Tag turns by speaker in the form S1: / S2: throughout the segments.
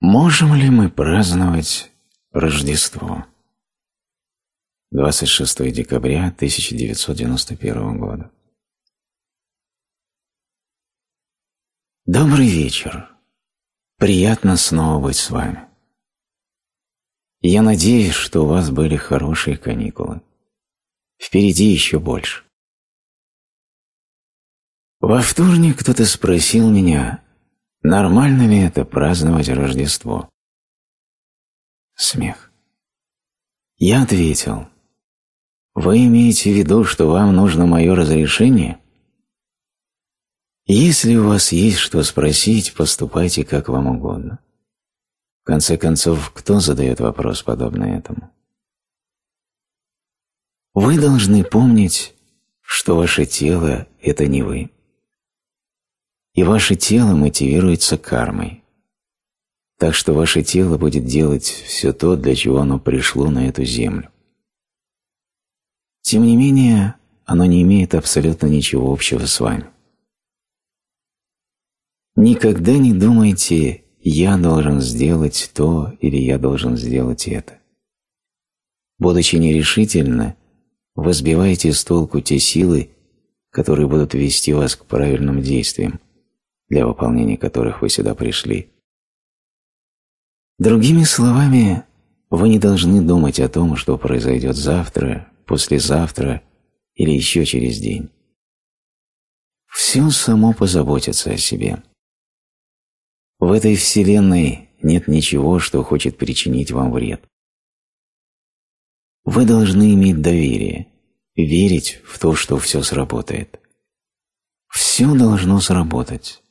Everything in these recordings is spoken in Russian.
S1: Можем ли мы праздновать Рождество? 26 декабря 1991 года. Добрый вечер. Приятно снова быть с вами. Я надеюсь, что у вас были хорошие каникулы. Впереди еще больше. Во вторник кто-то спросил меня, Нормально ли это праздновать Рождество? Смех. Я ответил. Вы имеете в виду, что вам нужно мое разрешение? Если у вас есть что спросить, поступайте как вам угодно. В конце концов, кто задает вопрос, подобный этому? Вы должны помнить, что ваше тело – это не вы и ваше тело мотивируется кармой. Так что ваше тело будет делать все то, для чего оно пришло на эту землю. Тем не менее, оно не имеет абсолютно ничего общего с вами. Никогда не думайте «я должен сделать то» или «я должен сделать это». Будучи нерешительны, вы сбиваете с толку те силы, которые будут вести вас к правильным действиям, для выполнения которых вы сюда пришли. Другими словами, вы не должны думать о том, что произойдет завтра, послезавтра или еще через день. Все само позаботится о себе. В этой вселенной нет ничего, что хочет причинить вам вред. Вы должны иметь доверие, верить в то, что все сработает. Все должно сработать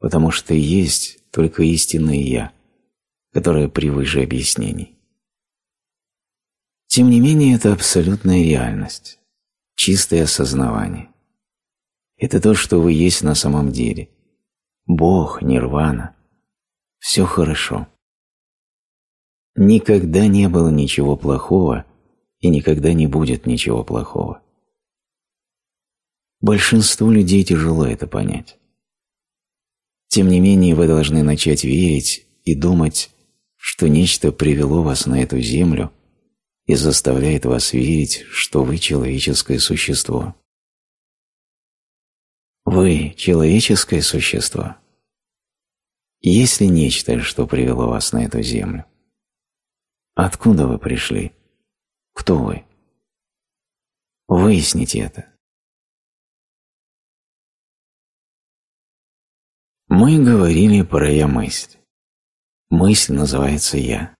S1: потому что есть только истинное «я», которое превыше объяснений. Тем не менее, это абсолютная реальность, чистое осознавание. Это то, что вы есть на самом деле. Бог, нирвана. Все хорошо. Никогда не было ничего плохого и никогда не будет ничего плохого. Большинству людей тяжело это понять. Тем не менее, вы должны начать верить и думать, что нечто привело вас на эту землю и заставляет вас верить, что вы человеческое существо. Вы – человеческое существо. Есть ли нечто, что привело вас на эту землю? Откуда вы пришли? Кто вы? Выясните это. Мы говорили про «я-мысль». Мысль называется «я».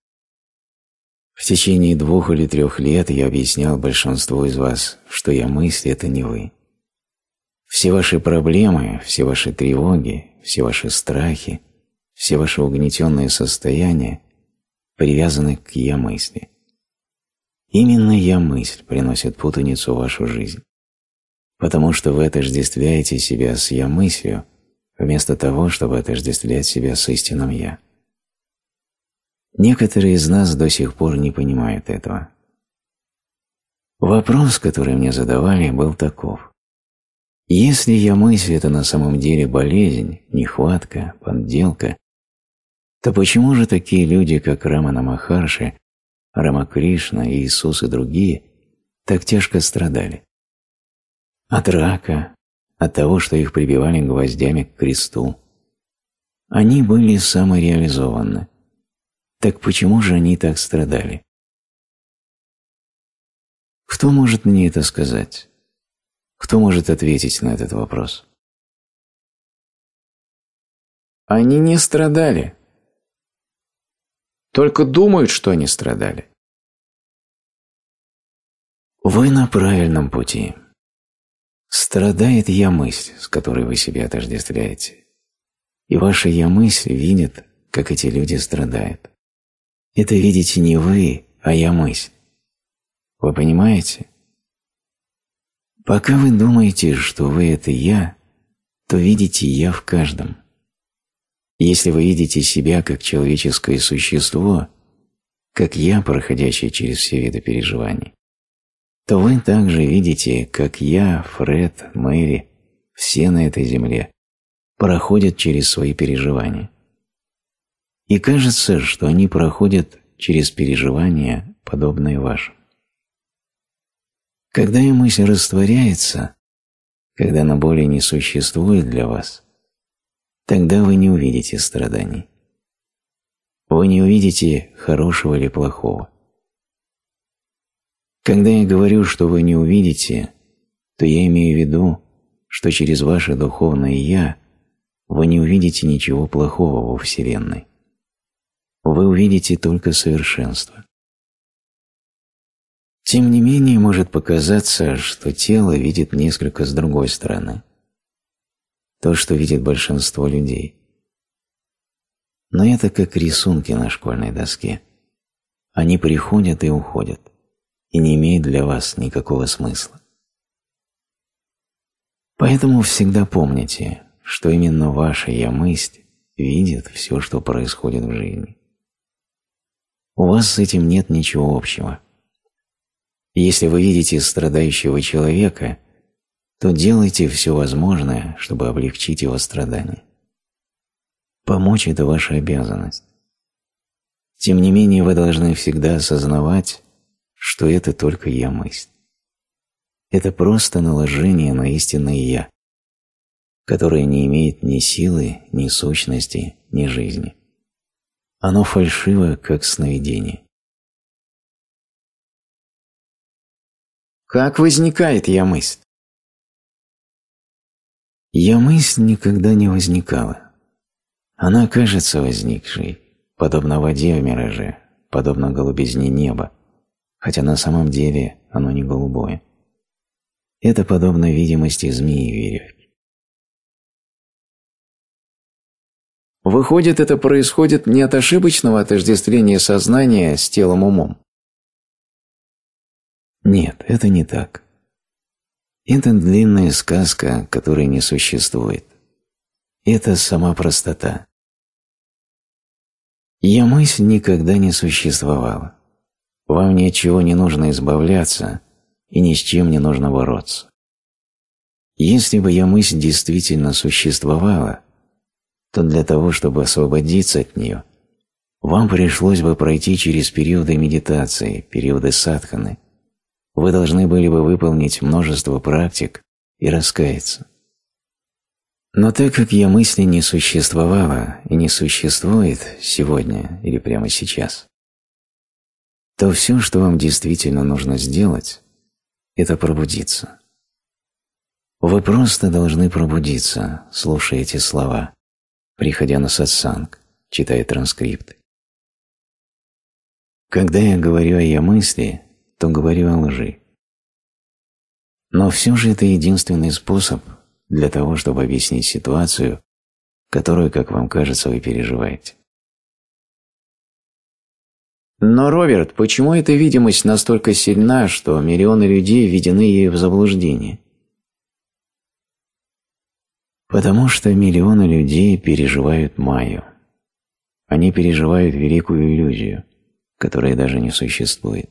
S1: В течение двух или трех лет я объяснял большинству из вас, что «я мысль» — это не вы. Все ваши проблемы, все ваши тревоги, все ваши страхи, все ваши угнетенные состояния привязаны к «я мысли». Именно «я мысль» приносит путаницу в вашу жизнь, потому что вы отождествляете себя с «я мыслью», вместо того, чтобы отождествлять себя с истинным «я». Некоторые из нас до сих пор не понимают этого. Вопрос, который мне задавали, был таков. Если я мысль – это на самом деле болезнь, нехватка, подделка, то почему же такие люди, как Рамана Махарши, Рама Кришна, Иисус и другие, так тяжко страдали? От рака, от того, что их прибивали гвоздями к кресту. Они были самореализованы. Так почему же они так страдали? Кто может мне это сказать?
S2: Кто может ответить на этот вопрос? Они не страдали. Только думают, что они страдали. Вы на правильном пути.
S1: Страдает я-мысль, с которой вы себя отождествляете. И ваша я-мысль видит, как эти люди страдают. Это видите не вы, а я-мысль. Вы понимаете? Пока вы думаете, что вы – это я, то видите я в каждом. Если вы видите себя как человеческое существо, как я, проходящее через все виды переживаний, то вы также видите, как я, Фред, Мэри, все на этой земле проходят через свои переживания. И кажется, что они проходят через переживания, подобные вашим. Когда и мысль растворяется, когда она более не существует для вас, тогда вы не увидите страданий. Вы не увидите хорошего или плохого. Когда я говорю, что вы не увидите, то я имею в виду, что через ваше духовное «я» вы не увидите ничего плохого во Вселенной. Вы увидите только совершенство. Тем не менее, может показаться, что тело видит несколько с другой стороны. То, что видит большинство людей. Но это как рисунки на школьной доске. Они приходят и уходят и не имеет для вас никакого смысла. Поэтому всегда помните, что именно ваша «я-мысль» видит все, что происходит в жизни. У вас с этим нет ничего общего. Если вы видите страдающего человека, то делайте все возможное, чтобы облегчить его страдания. Помочь – это ваша обязанность. Тем не менее, вы должны всегда осознавать, что это только я мысль. Это просто наложение на истинное «я», которое не имеет ни силы, ни сущности, ни жизни. Оно фальшиво, как сновидение.
S3: Как возникает я-мысль?
S1: Я-мысль никогда не возникала. Она кажется возникшей, подобно воде в мираже, подобно голубизне неба, хотя на самом деле оно не голубое. Это подобно
S2: видимости змеи веревки. Выходит, это происходит не от ошибочного отождествления сознания с телом умом. Нет, это не так. Это
S1: длинная сказка, которой не существует. Это сама простота. Я мысль никогда не существовала. Вам ничего не нужно избавляться и ни с чем не нужно бороться. Если бы я мысль действительно существовала, то для того, чтобы освободиться от нее, вам пришлось бы пройти через периоды медитации, периоды садханы. Вы должны были бы выполнить множество практик и раскаяться. Но так как я мысли не существовала и не существует сегодня или прямо сейчас, то все, что вам действительно нужно сделать, это пробудиться. Вы просто должны пробудиться, слушая эти слова, приходя на сатсанг, читая транскрипты. Когда я говорю о «я» мысли, то говорю о лжи. Но все же это единственный способ для того, чтобы объяснить ситуацию, которую, как вам кажется, вы переживаете. Но, Роберт, почему эта видимость настолько сильна, что миллионы людей введены ею в заблуждение? Потому что миллионы людей переживают Майю. Они переживают великую иллюзию, которая даже не существует.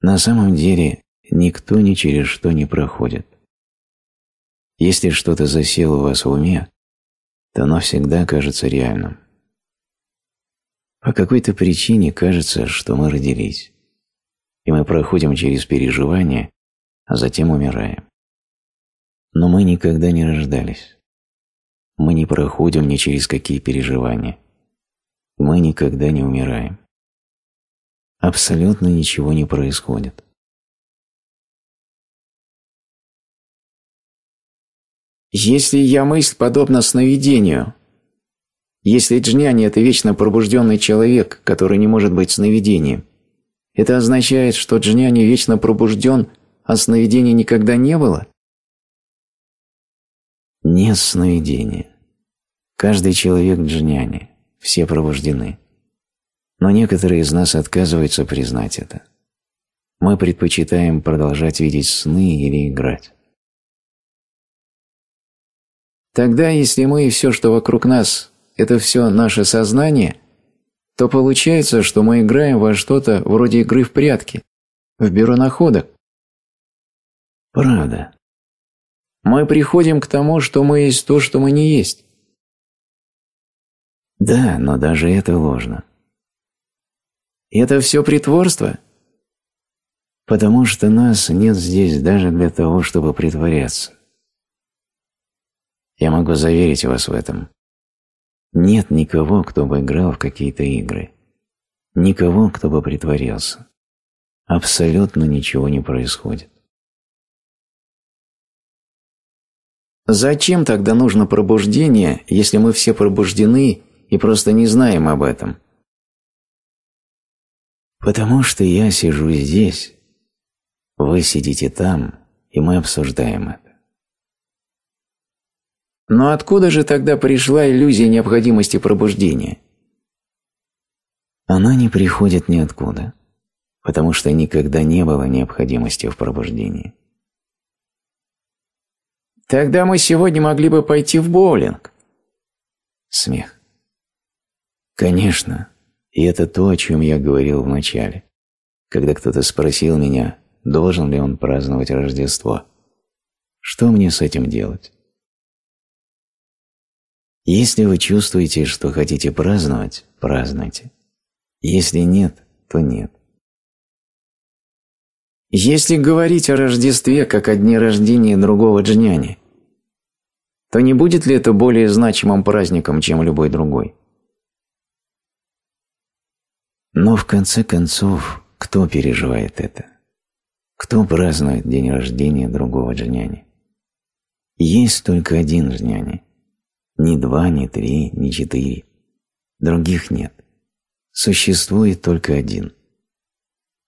S1: На самом деле никто ни через что не проходит. Если что-то засело у вас в уме, то оно всегда кажется реальным. По какой-то причине кажется, что мы родились. И мы проходим через переживания, а затем умираем. Но мы никогда не рождались. Мы не проходим ни через какие переживания. Мы никогда не умираем. Абсолютно ничего не происходит.
S2: Если я мысль подобна сновидению, если джняни – это вечно пробужденный человек, который не может быть сновидением, это означает, что джняни вечно пробужден, а сновидений никогда не было?
S1: Нет сновидения. Каждый человек джняни, все пробуждены. Но некоторые из нас отказываются признать это. Мы предпочитаем продолжать видеть сны или играть.
S2: Тогда, если мы и все, что вокруг нас, это все наше сознание, то получается, что мы играем во что-то вроде игры в прятки, в бюро находок. Правда. Мы приходим к тому, что мы есть то, что мы не есть.
S1: Да, но даже это ложно. Это все
S2: притворство?
S1: Потому что нас нет здесь даже для того, чтобы притворяться. Я могу заверить вас в этом. Нет никого, кто бы играл в какие-то игры. Никого, кто бы притворялся. Абсолютно ничего не происходит.
S2: Зачем тогда нужно пробуждение, если мы все пробуждены и просто не знаем об этом?
S1: Потому что я сижу здесь, вы сидите там, и мы
S2: обсуждаем это. Но откуда же тогда пришла иллюзия необходимости пробуждения?
S1: Она не приходит ниоткуда, потому что никогда не было необходимости в пробуждении.
S2: Тогда мы сегодня могли бы пойти в боулинг.
S1: Смех. Конечно, и это то, о чем я говорил вначале, когда кто-то спросил меня, должен ли он праздновать Рождество. Что мне с этим делать? Если вы чувствуете, что хотите праздновать, празднуйте. Если нет, то
S2: нет. Если говорить о Рождестве как о дне рождения другого джняни, то не будет ли это более значимым праздником,
S1: чем любой другой? Но в конце концов, кто переживает это? Кто празднует день рождения другого джняни? Есть только один джняни – ни два, ни три, ни четыре. Других нет. Существует только один.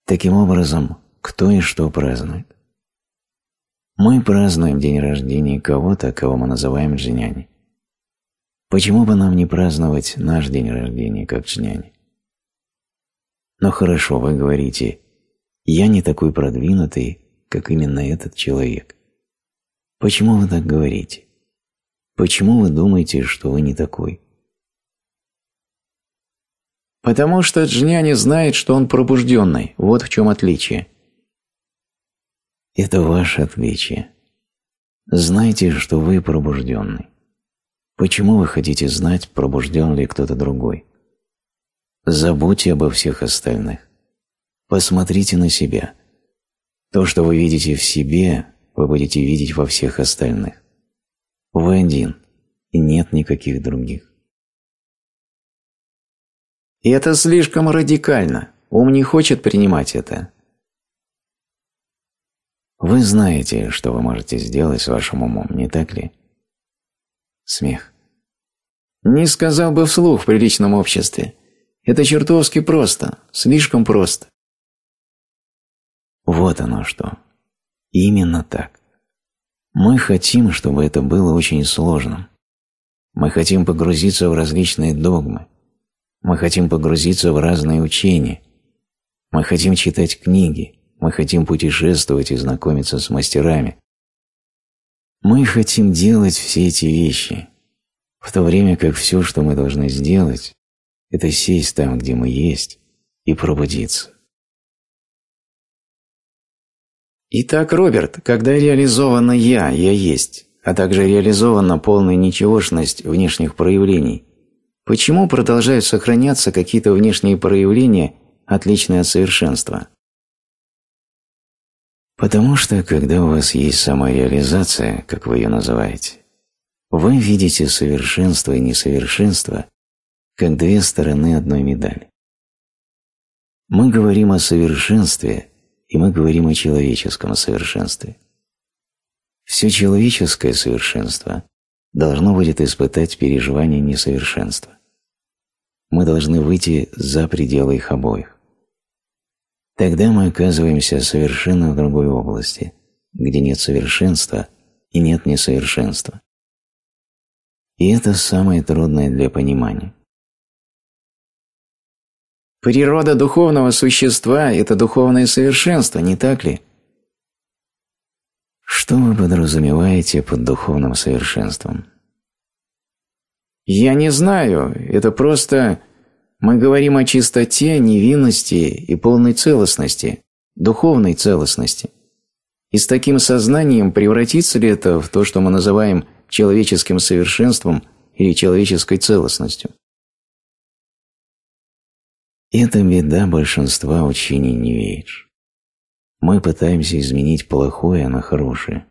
S1: Таким образом, кто и что празднует? Мы празднуем день рождения кого-то, кого мы называем джиняни. Почему бы нам не праздновать наш день рождения как джиняни? Но хорошо, вы говорите, я не такой продвинутый, как именно этот человек. Почему вы так говорите? Почему вы думаете, что вы не такой?
S2: Потому что Джня не знает, что он пробужденный. Вот в чем отличие. Это ваше отличие.
S1: Знайте, что вы пробужденный. Почему вы хотите знать, пробужден ли кто-то другой? Забудьте обо всех остальных. Посмотрите на себя. То, что вы видите в себе, вы будете видеть во всех остальных. Вы один, и нет никаких других.
S2: И это слишком радикально. Ум не хочет принимать это.
S1: Вы знаете, что вы
S2: можете сделать с вашим умом, не так ли? Смех. Не сказал бы вслух в приличном обществе. Это чертовски просто, слишком просто. Вот оно что. Именно так.
S1: Мы хотим, чтобы это было очень сложным. Мы хотим погрузиться в различные догмы. Мы хотим погрузиться в разные учения. Мы хотим читать книги. Мы хотим путешествовать и знакомиться с мастерами. Мы хотим делать все эти вещи, в то время как все, что мы должны сделать, это сесть там, где мы есть, и пробудиться.
S2: Итак, Роберт, когда реализовано
S1: «я», «я есть», а также реализована полная ничегошность внешних проявлений, почему продолжают сохраняться какие-то внешние проявления, отличные от совершенства? Потому что, когда у вас есть самореализация, как вы ее называете, вы видите совершенство и несовершенство как две стороны одной медали. Мы говорим о совершенстве – и мы говорим о человеческом совершенстве. Все человеческое совершенство должно будет испытать переживание несовершенства. Мы должны выйти за пределы их обоих. Тогда мы оказываемся совершенно в другой области, где нет совершенства и нет несовершенства. И это самое трудное
S2: для понимания. Природа духовного существа – это духовное совершенство, не так ли? Что
S1: вы подразумеваете под духовным совершенством? Я не знаю, это просто мы говорим о чистоте, невинности и полной целостности, духовной целостности. И с таким сознанием превратится ли это в то, что мы называем человеческим совершенством или человеческой целостностью? Это беда большинства учений не видишь. Мы пытаемся изменить плохое на хорошее.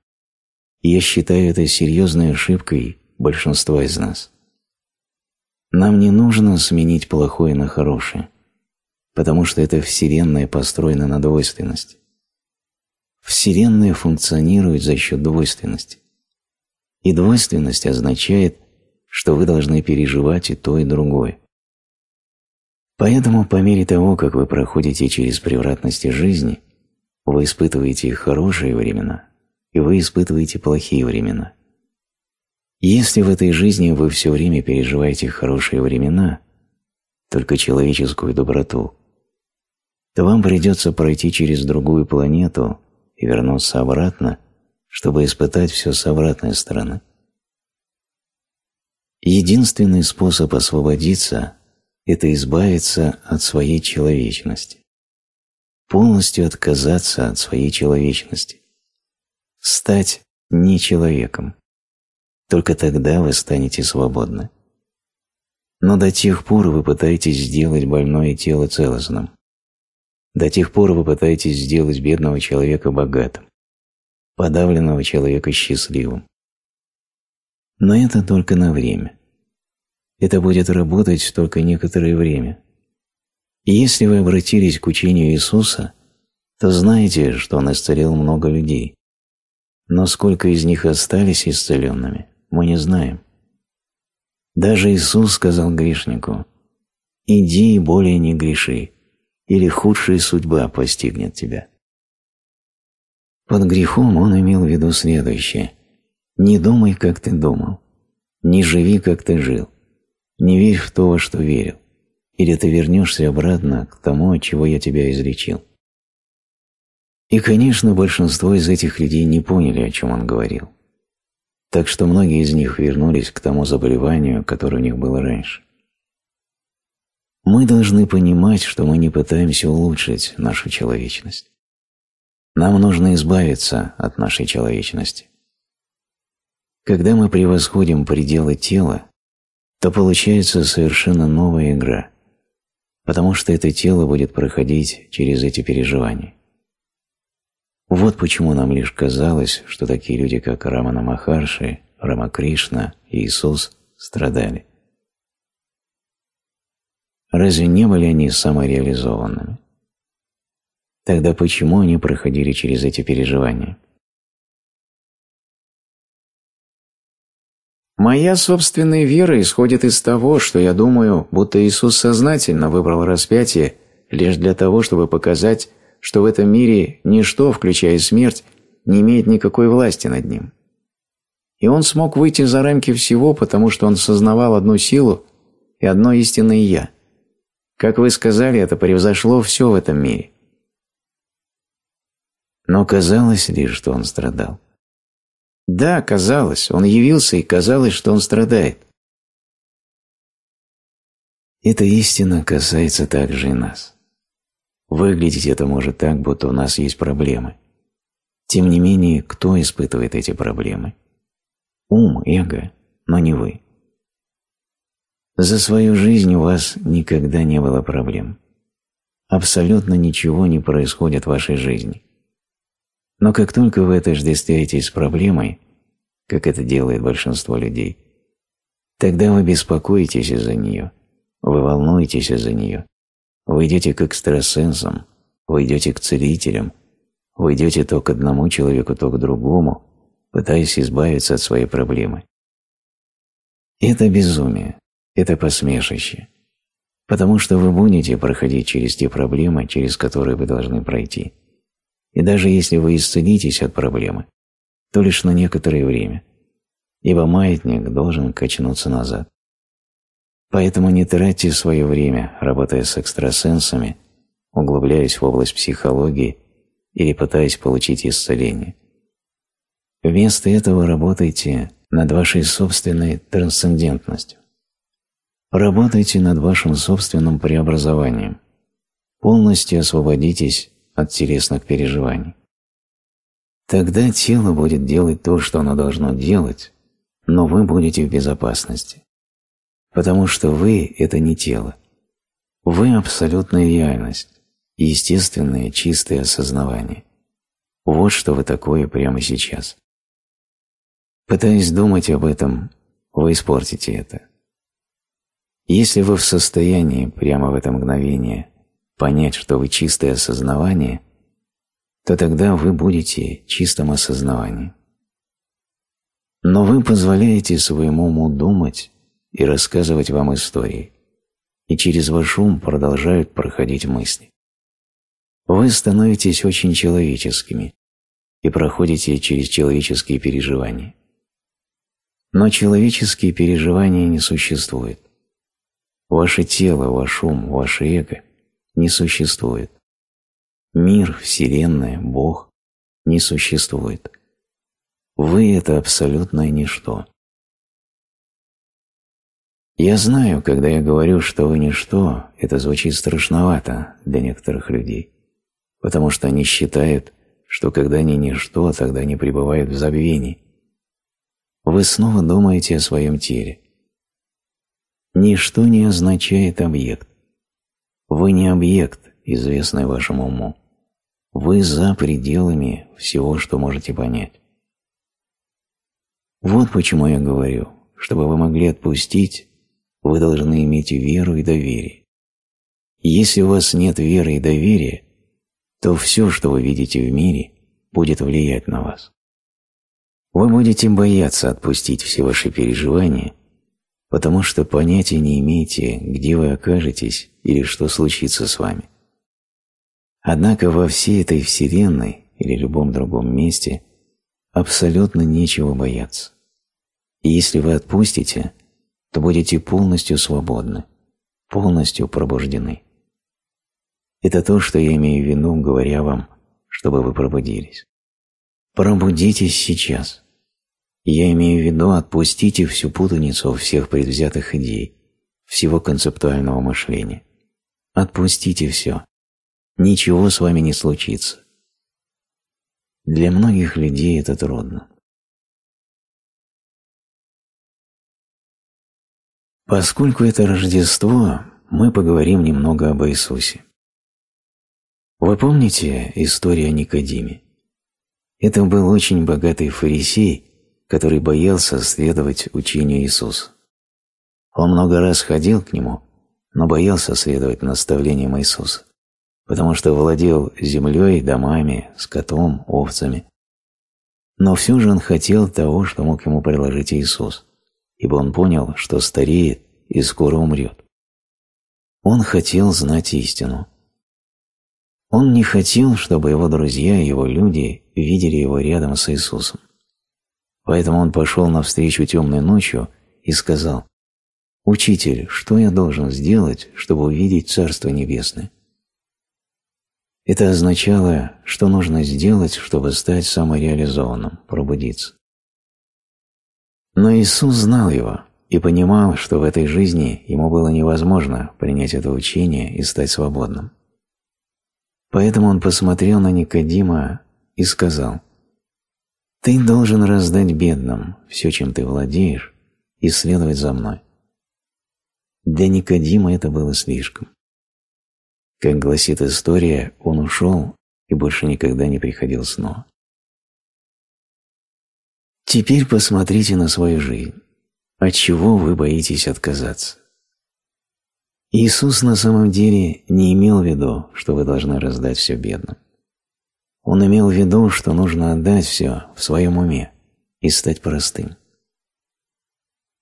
S1: я считаю это серьезной ошибкой большинства из нас. Нам не нужно сменить плохое на хорошее, потому что эта Вселенная построена на двойственности. Вселенная функционирует за счет двойственности. И двойственность означает, что вы должны переживать и то, и другое. Поэтому по мере того, как вы проходите через превратности жизни, вы испытываете хорошие времена, и вы испытываете плохие времена. Если в этой жизни вы все время переживаете хорошие времена, только человеческую доброту, то вам придется пройти через другую планету и вернуться обратно, чтобы испытать все с обратной стороны. Единственный способ освободиться – это избавиться от своей человечности. Полностью отказаться от своей человечности. Стать не человеком. Только тогда вы станете свободны. Но до тех пор вы пытаетесь сделать больное тело целостным. До тех пор вы пытаетесь сделать бедного человека богатым, подавленного человека счастливым. Но это только на время это будет работать только некоторое время. И если вы обратились к учению Иисуса, то знаете, что Он исцелил много людей. Но сколько из них остались исцеленными, мы не знаем. Даже Иисус сказал грешнику, «Иди и более не греши, или худшая судьба постигнет тебя». Под грехом он имел в виду следующее. «Не думай, как ты думал, не живи, как ты жил, не верь в то, во что верил, или ты вернешься обратно к тому, от чего я тебя излечил. И, конечно, большинство из этих людей не поняли, о чем он говорил. Так что многие из них вернулись к тому заболеванию, которое у них было раньше. Мы должны понимать, что мы не пытаемся улучшить нашу человечность. Нам нужно избавиться от нашей человечности. Когда мы превосходим пределы тела, то получается совершенно новая игра, потому что это тело будет проходить через эти переживания. Вот почему нам лишь казалось, что такие люди, как Рамана Махарши, Рамакришна и Иисус страдали. Разве не были они самореализованными? Тогда почему они проходили через эти переживания?
S2: Моя собственная вера исходит из
S1: того, что я думаю, будто Иисус сознательно выбрал распятие лишь для того, чтобы
S2: показать, что в этом мире ничто, включая смерть, не имеет никакой власти над ним. И он смог выйти за рамки всего, потому что он сознавал одну силу и одно истинное «я». Как вы сказали, это превзошло все в этом
S1: мире. Но казалось ли, что он страдал. Да, казалось, он явился, и казалось, что он страдает. Эта истина касается также и нас. Выглядеть это может так, будто у нас есть проблемы. Тем не менее, кто испытывает эти проблемы? Ум, эго, но не вы. За свою жизнь у вас никогда не было проблем. Абсолютно ничего не происходит в вашей жизни. Но как только вы отождествляетесь с проблемой, как это делает большинство людей, тогда вы беспокоитесь из-за нее, вы волнуетесь из-за нее, вы идете к экстрасенсам, вы идете к целителям, вы идете то к одному человеку, то к другому, пытаясь избавиться от своей проблемы. Это безумие, это посмешище, потому что вы будете проходить через те проблемы, через которые вы должны пройти – и даже если вы исцелитесь от проблемы, то лишь на некоторое время, ибо маятник должен качнуться назад. Поэтому не тратьте свое время, работая с экстрасенсами, углубляясь в область психологии или пытаясь получить исцеление. Вместо этого работайте над вашей собственной трансцендентностью. Работайте над вашим собственным преобразованием. Полностью освободитесь от телесных переживаний. Тогда тело будет делать то, что оно должно делать, но вы будете в безопасности. Потому что вы – это не тело. Вы – абсолютная реальность, естественное чистое осознавание. Вот что вы такое прямо сейчас. Пытаясь думать об этом, вы испортите это. Если вы в состоянии прямо в это мгновение понять, что вы чистое осознавание, то тогда вы будете чистым осознаванием. Но вы позволяете своему уму думать и рассказывать вам истории, и через ваш ум продолжают проходить мысли. Вы становитесь очень человеческими и проходите через человеческие переживания. Но человеческие переживания не существуют. Ваше тело, ваш ум, ваше эго не существует. Мир, Вселенная, Бог не существует. Вы – это абсолютное ничто. Я знаю, когда я говорю, что вы ничто, это звучит страшновато для некоторых людей, потому что они считают, что когда они ничто, тогда они пребывают в забвении. Вы снова думаете о своем теле. Ничто не означает объект. Вы не объект, известный вашему уму. Вы за пределами всего, что можете понять. Вот почему я говорю, чтобы вы могли отпустить, вы должны иметь веру и доверие. Если у вас нет веры и доверия, то все, что вы видите в мире, будет влиять на вас. Вы будете бояться отпустить все ваши переживания, потому что понятия не имеете, где вы окажетесь или что случится с вами. Однако во всей этой вселенной или любом другом месте абсолютно нечего бояться. И если вы отпустите, то будете полностью свободны, полностью пробуждены. Это то, что я имею в виду, говоря вам, чтобы вы пробудились. Пробудитесь сейчас. Я имею в виду, отпустите всю путаницу всех предвзятых идей, всего концептуального мышления. Отпустите все. Ничего с вами не случится. Для многих людей это трудно. Поскольку это Рождество, мы поговорим немного об Иисусе. Вы помните историю о Никодиме? Это был очень богатый фарисей, который боялся следовать учению Иисуса. Он много раз ходил к нему но боялся следовать наставлениям Иисуса, потому что владел землей, домами, скотом, овцами. Но все же он хотел того, что мог ему предложить Иисус, ибо он понял, что стареет и скоро умрет. Он хотел знать истину. Он не хотел, чтобы его друзья и его люди видели его рядом с Иисусом. Поэтому он пошел навстречу темной ночью и сказал, «Учитель, что я должен сделать, чтобы увидеть Царство Небесное?» Это означало, что нужно сделать, чтобы стать самореализованным, пробудиться. Но Иисус знал его и понимал, что в этой жизни ему было невозможно принять это учение и стать свободным. Поэтому он посмотрел на Никодима и сказал, «Ты должен раздать бедным все, чем ты владеешь, и следовать за мной». Для Никодима это было слишком. Как гласит история, он ушел и больше никогда не приходил снова. Теперь посмотрите на свою жизнь. От чего вы боитесь отказаться? Иисус на самом деле не имел в виду, что вы должны раздать все бедным. Он имел в виду, что нужно отдать все в своем уме и стать простым.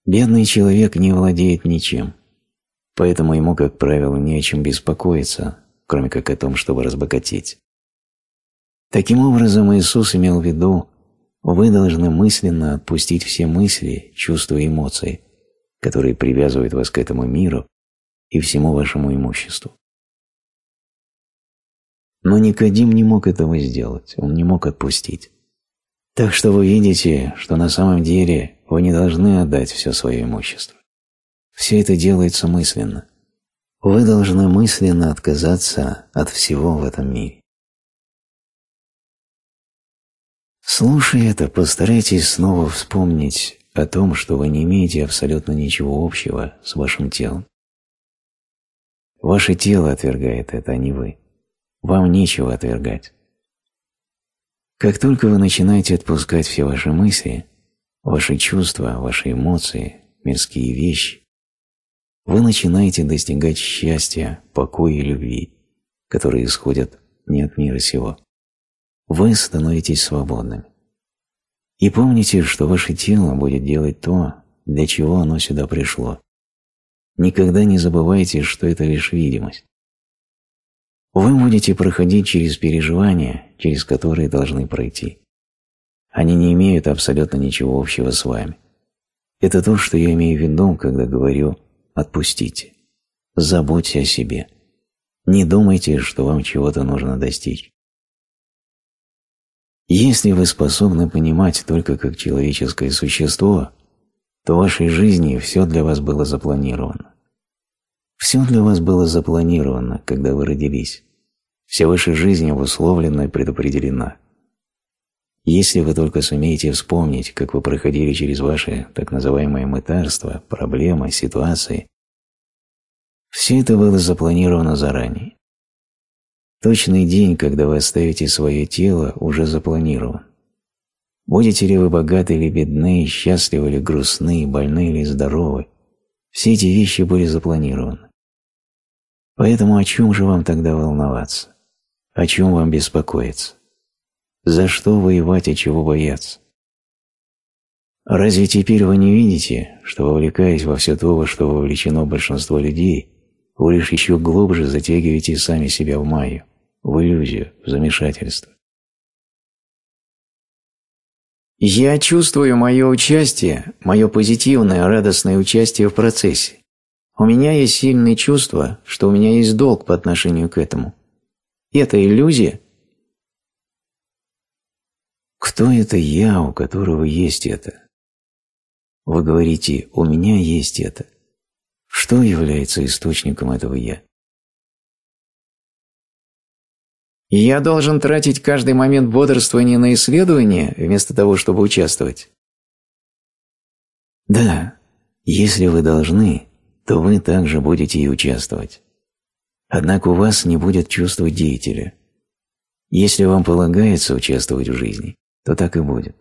S1: Бедный человек не владеет ничем. Поэтому ему, как правило, не о чем беспокоиться, кроме как о том, чтобы разбогатеть. Таким образом, Иисус имел в виду, вы должны мысленно отпустить все мысли, чувства и эмоции, которые привязывают вас к этому миру и всему вашему имуществу. Но Никодим не мог этого сделать, он не мог отпустить. Так что вы видите, что на самом деле вы не должны отдать все свое имущество. Все это делается мысленно. Вы должны мысленно отказаться от всего в этом мире. Слушая это, постарайтесь снова вспомнить о том, что вы не имеете абсолютно ничего общего с вашим телом. Ваше тело отвергает это, а не вы. Вам нечего отвергать. Как только вы начинаете отпускать все ваши мысли, ваши чувства, ваши эмоции, мирские вещи, вы начинаете достигать счастья, покоя и любви, которые исходят не от мира сего. Вы становитесь свободными. И помните, что ваше тело будет делать то, для чего оно сюда пришло. Никогда не забывайте, что это лишь видимость. Вы будете проходить через переживания, через которые должны пройти. Они не имеют абсолютно ничего общего с вами. Это то, что я имею в виду, когда говорю Отпустите. Забудьте о себе. Не думайте, что вам чего-то нужно достичь. Если вы способны понимать только как человеческое существо, то в вашей жизни все для вас было запланировано. Все для вас было запланировано, когда вы родились. Вся ваша жизнь обусловлена и предопределена – если вы только сумеете вспомнить, как вы проходили через ваши так называемые мытарства, проблемы, ситуации, все это было запланировано заранее. Точный день, когда вы оставите свое тело, уже запланирован. Будете ли вы богаты или бедны, счастливы или грустны, больны или здоровы, все эти вещи были запланированы. Поэтому о чем же вам тогда волноваться? О чем вам беспокоиться? за что воевать и чего бояться. Разве теперь вы не видите, что, вовлекаясь во все то, во что вовлечено большинство людей, вы лишь еще глубже затягиваете сами себя в маю, в иллюзию, в замешательство? Я чувствую мое участие, мое позитивное, радостное участие в процессе. У меня есть сильное чувство, что у меня есть долг по отношению к этому. Это иллюзия кто это я, у которого есть это? Вы говорите «у меня есть это». Что является источником этого «я»?
S2: Я должен тратить каждый момент бодрствования на исследование, вместо того, чтобы участвовать?
S1: Да, если вы должны, то вы также будете и участвовать. Однако у вас не будет чувства деятеля. Если вам полагается участвовать в жизни, то так и будет.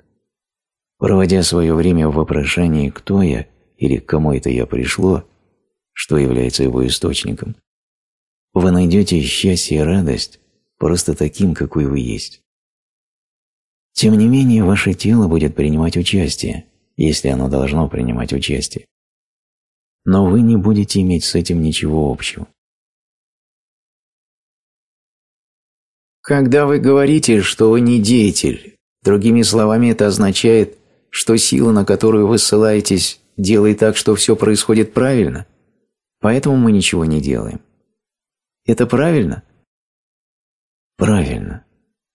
S1: Проводя свое время в вопрошании «кто я» или «кому это я пришло», что является его источником, вы найдете счастье и радость просто таким, какой вы есть. Тем не менее, ваше тело будет принимать участие, если оно должно принимать участие. Но вы не будете иметь с этим ничего общего. Когда вы говорите, что вы не деятель, Другими словами, это означает, что сила, на которую вы ссылаетесь, делает так, что все происходит правильно, поэтому мы ничего не делаем. Это правильно? Правильно.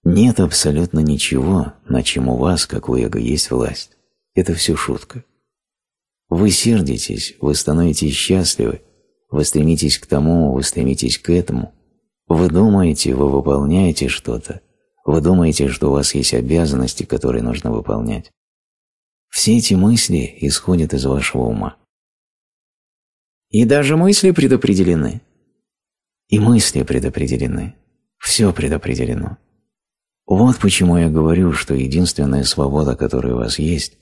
S1: Нет абсолютно ничего, на чем у вас, как у эго, есть власть. Это все шутка. Вы сердитесь, вы становитесь счастливы, вы стремитесь к тому, вы стремитесь к этому, вы думаете, вы выполняете что-то – вы думаете, что у вас есть обязанности, которые нужно выполнять. Все эти мысли исходят из вашего ума. И даже мысли предопределены. И мысли предопределены. Все предопределено. Вот почему я говорю, что единственная свобода, которая у вас есть,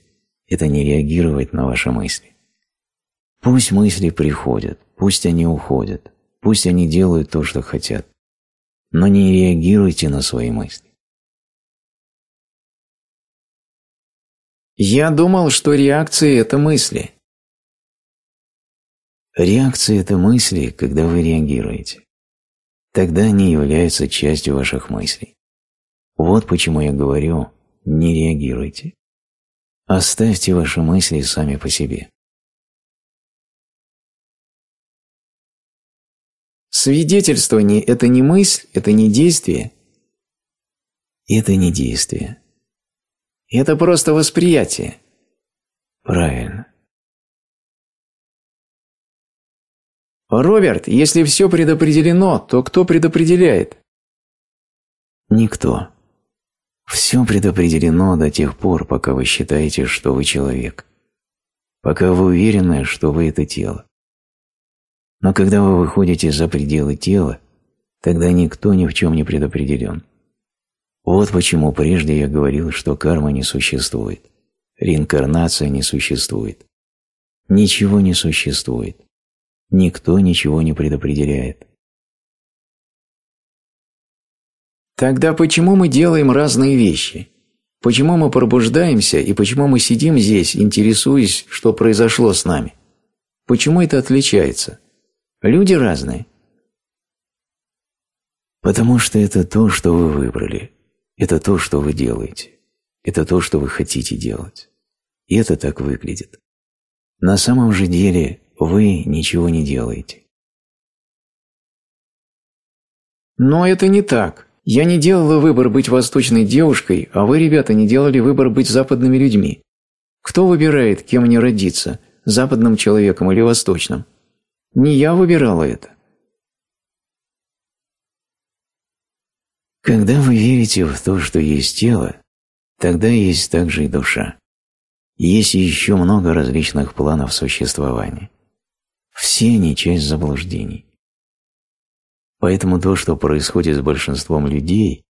S1: это не реагировать на ваши мысли. Пусть мысли приходят, пусть они уходят, пусть они делают то, что хотят, но не
S3: реагируйте на свои мысли.
S2: Я думал, что реакции это мысли.
S1: Реакции это мысли, когда вы реагируете. Тогда они являются частью ваших мыслей. Вот почему я говорю «не реагируйте». Оставьте ваши мысли сами по себе.
S2: Свидетельствование – это не мысль, это не действие? Это не действие это просто восприятие. Правильно. Роберт, если все предопределено, то кто предопределяет?
S1: Никто. Все предопределено до тех пор, пока вы считаете, что вы человек. Пока вы уверены, что вы это тело. Но когда вы выходите за пределы тела, тогда никто ни в чем не предопределен. Вот почему прежде я говорил, что карма не существует, реинкарнация не существует. Ничего не существует. Никто ничего не предопределяет.
S2: Тогда почему мы делаем разные вещи? Почему мы пробуждаемся и почему мы сидим здесь, интересуясь, что произошло с нами? Почему это отличается?
S1: Люди разные. Потому что это то, что вы выбрали. Это то, что вы делаете. Это то, что вы хотите делать. И это так выглядит. На самом же деле вы ничего не делаете.
S2: Но это не так. Я не делала выбор быть восточной девушкой, а вы, ребята, не делали выбор быть западными людьми. Кто выбирает, кем мне родиться, западным человеком или восточным? Не я выбирала это.
S1: Когда вы верите в то, что есть тело, тогда есть также и душа. Есть еще много различных планов существования. Все они часть заблуждений. Поэтому то, что происходит с большинством людей,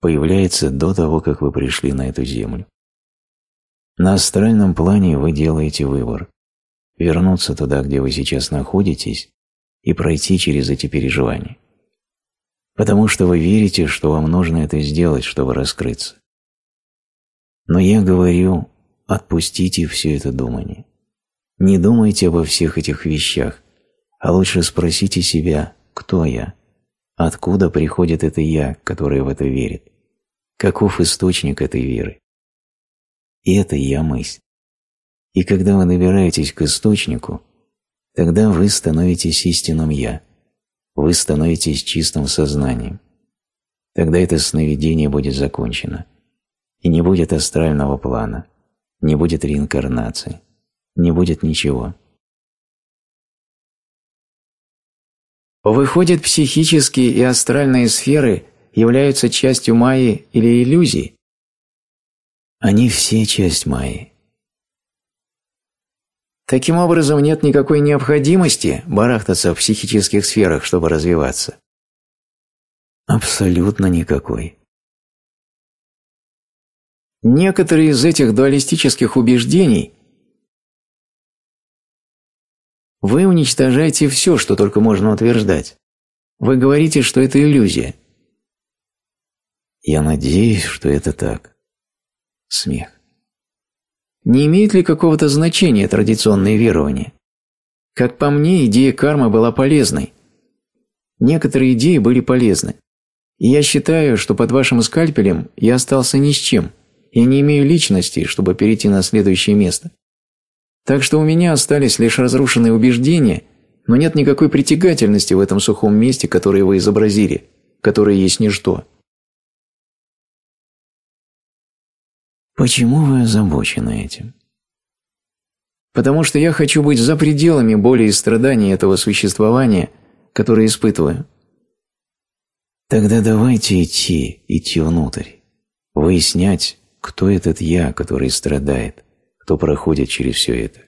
S1: появляется до того, как вы пришли на эту землю. На астральном плане вы делаете выбор – вернуться туда, где вы сейчас находитесь, и пройти через эти переживания потому что вы верите, что вам нужно это сделать, чтобы раскрыться. Но я говорю, отпустите все это думание. Не думайте обо всех этих вещах, а лучше спросите себя, кто я, откуда приходит это я, которое в это верит, каков источник этой веры. И это я мысль. И когда вы набираетесь к источнику, тогда вы становитесь истинным я – вы становитесь чистым сознанием. Тогда это сновидение будет закончено. И не будет астрального плана, не будет реинкарнации, не будет ничего.
S2: Выходит, психические и астральные сферы являются частью майи или иллюзии? Они все часть майи. Таким образом, нет никакой необходимости
S1: барахтаться в психических сферах, чтобы развиваться. Абсолютно никакой.
S2: Некоторые из этих дуалистических убеждений вы уничтожаете все, что только можно утверждать. Вы говорите, что это иллюзия.
S1: Я надеюсь, что это так. Смех.
S2: Не имеет ли какого-то значения традиционные верования? Как по мне, идея кармы была полезной. Некоторые идеи были полезны. И я считаю, что под вашим скальпелем я остался ни с чем. Я не имею личности, чтобы перейти на следующее место. Так что у меня остались лишь разрушенные убеждения, но нет никакой притягательности в этом сухом месте, которое вы изобразили, которое есть ничто.
S1: Почему вы озабочены
S2: этим? Потому что я хочу быть за пределами боли и страданий этого существования, которое испытываю. Тогда давайте
S1: идти, идти внутрь, выяснять, кто этот я, который страдает, кто проходит через все это.